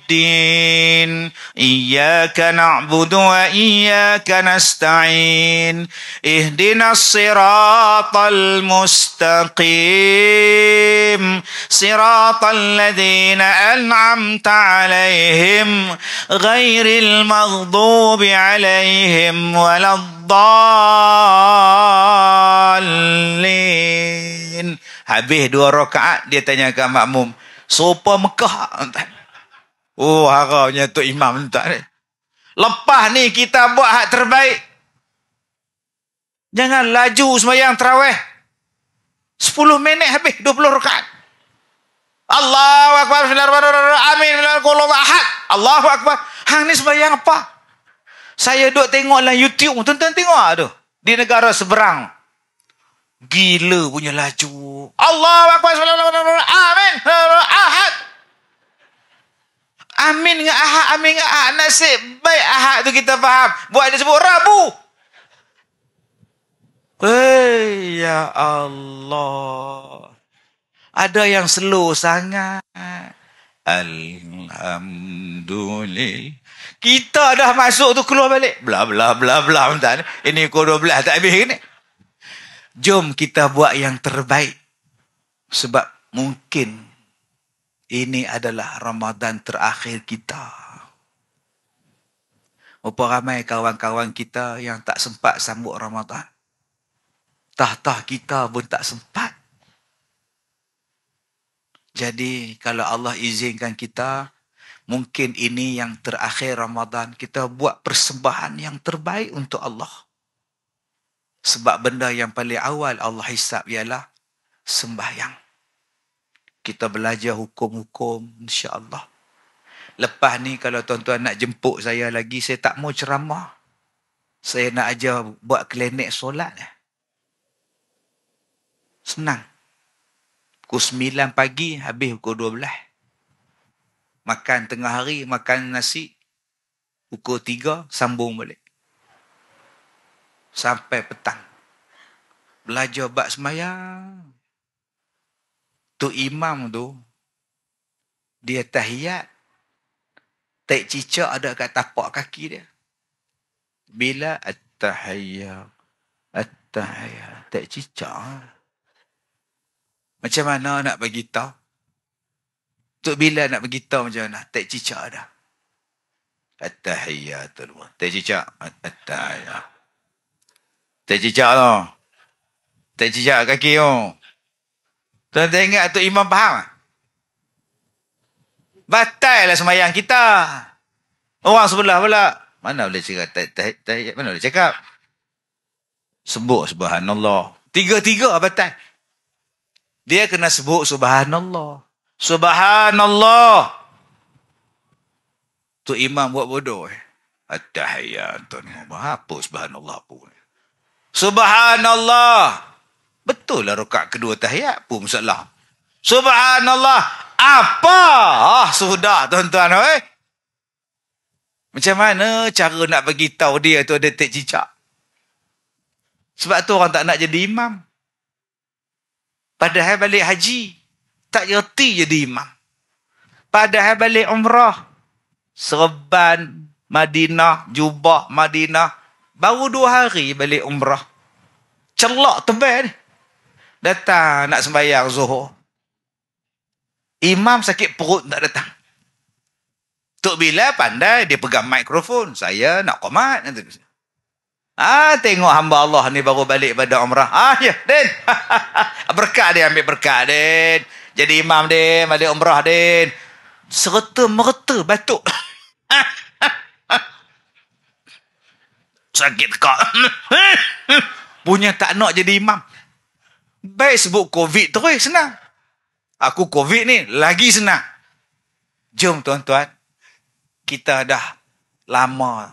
الدين إياك نعبد وإياك نستعين اهدنا الصراط المستقيم صراط الذين أنعمت عليهم غير المغضوب عليهم ولا الضالين Habis dua rakaat dia tanya ke makmum, sopa Mekah Oh harapnya Tok Imam tak ni. Lepas ni kita buat hak terbaik. Jangan laju semayang terawih. 10 minit habis 20 rakaat. Allahu Akbar. Bismillahirrahmanirrahim. Amin. Bismillahirrahmanirrahim. Allahu Akbar. Hang ni semayang apa? Saya duduk tengoklah YouTube. Tuan-tuan tengok ah tu. Di negara seberang. Gila punya laju. Allahu Akbar. ah amin ah nasib baik ahad tu kita faham. Buat dia sebut Rabu. Hey, ya Allah. Ada yang slow sangat. Alhamdulillah. Kita dah masuk tu keluar balik. Bla bla bla bla. Entah, ini kod 12 tak habis ni. Jom kita buat yang terbaik. Sebab mungkin ini adalah Ramadan terakhir kita. Berapa ramai kawan-kawan kita yang tak sempat sambut Ramadan. Tahtah kita pun tak sempat. Jadi kalau Allah izinkan kita, mungkin ini yang terakhir Ramadan, kita buat persembahan yang terbaik untuk Allah. Sebab benda yang paling awal Allah hisap ialah sembahyang. Kita belajar hukum-hukum insya-Allah. Lepas ni kalau tuan-tuan nak jemput saya lagi, saya tak mau ceramah. Saya nak ajar buat klinik solat. Lah. Senang. Pukul 9 pagi, habis pukul 12. Makan tengah hari, makan nasi. Pukul 3, sambung balik. Sampai petang. Belajar buat semayang. Tu imam tu, dia tahiyat tak cicak ada kat tapak kaki dia. Bila at-tahiyya. At-tahiyya. Tak cicak. Macam mana nak bagi tahu? Untuk bila nak bagi tahu macam mana? Tak cicak dah. At-tahiyya. Tak cicak. At-tahiyya. Tak cicak tau. Tak cicak kaki tu. Tuan tengok tu imam faham tak? Batal lah semayang kita. Orang sebelah pula. Mana boleh cakap tahiyat? Mana boleh cakap? Sebut subhanallah. Tiga-tiga lah batal. Dia kena sebut subhanallah. Subhanallah. Tu imam buat bodoh. Eh. At-tahiyyatun mubah. Apa subhanallah pun. Subhanallah. Betul lah rukak kedua tahiyat pun masalah. Subhanallah apa? Ah, sudah tuan-tuan. Eh? Macam mana cara nak bagi tahu dia tu ada tek cicak? Sebab tu orang tak nak jadi imam. Padahal balik haji, tak reti jadi imam. Padahal balik umrah, serban, Madinah, jubah, Madinah. Baru dua hari balik umrah. Celak tebal ni. Datang nak sembahyang zuhur. Imam sakit perut tak datang. Tok Bila pandai dia pegang mikrofon. Saya nak komat. Ah, tengok hamba Allah ni baru balik pada umrah. Ah, ya, Din. berkat dia ambil berkat, Din. Jadi imam, Din. Balik umrah, Din. Serta-merta batuk. Sakit kak. Punya tak nak jadi imam. Baik sebut COVID tu senang aku COVID ni lagi senang. Jom tuan-tuan, kita dah lama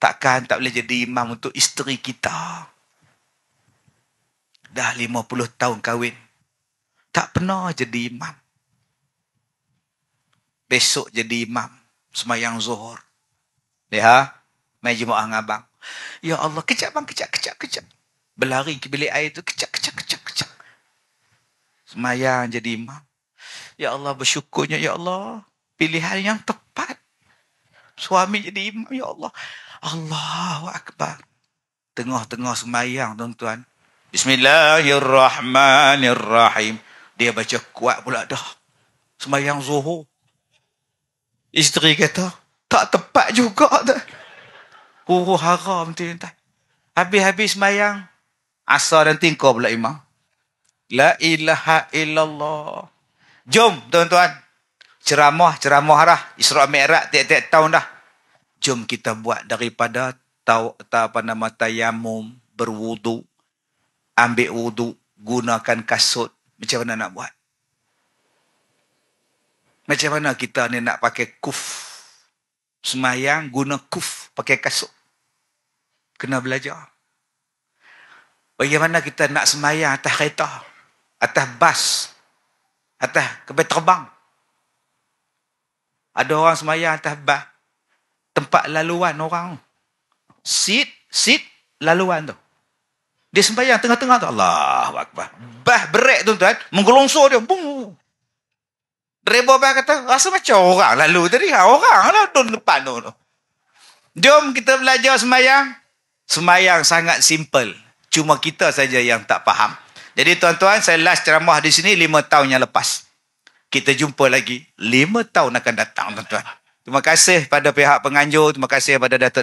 takkan tak boleh jadi imam untuk isteri kita. Dah lima puluh tahun kahwin. Tak pernah jadi imam. Besok jadi imam. Semayang zuhur. Lihat. Ya, Main jumpa dengan abang. Ya Allah, kejap bang, kejap, kejap, kejap. Berlari ke bilik air tu, kejap, kejap, kejap, kejap semayang jadi imam. Ya Allah bersyukurnya ya Allah. Pilihan yang tepat. Suami jadi imam ya Allah. Allahu Akbar. Tengah-tengah semayang tuan-tuan. Bismillahirrahmanirrahim. Dia baca kuat pula dah. Semayang zuhur. Isteri kata, tak tepat juga tu. Huru haram Habis-habis semayang. Asal dan tingkau pula imam. La ilaha illallah. Jom tuan-tuan. Ceramah, ceramah lah. Isra' Mi'raj tiap-tiap tahun dah. Jom kita buat daripada tau, tau apa nama tayamum, berwudu, ambil wudu, gunakan kasut. Macam mana nak buat? Macam mana kita ni nak pakai kuf? Semayang guna kuf, pakai kasut. Kena belajar. Bagaimana kita nak semayang atas kereta? atas bas atas kebet terbang ada orang semayang atas bas tempat laluan orang Sit sit laluan tu dia sembahyang tengah-tengah tu Allahu akbar bas berat tu tuan menggelongsor dia bung Rebo bah kata rasa macam orang lalu tadi ha orang lah tu depan tu, tu. Jom kita belajar sembahyang. Sembahyang sangat simple. Cuma kita saja yang tak faham. Jadi tuan-tuan, saya last ceramah di sini 5 tahun yang lepas. Kita jumpa lagi 5 tahun akan datang tuan-tuan. Terima kasih pada pihak penganjur, terima kasih pada Datuk Datuk.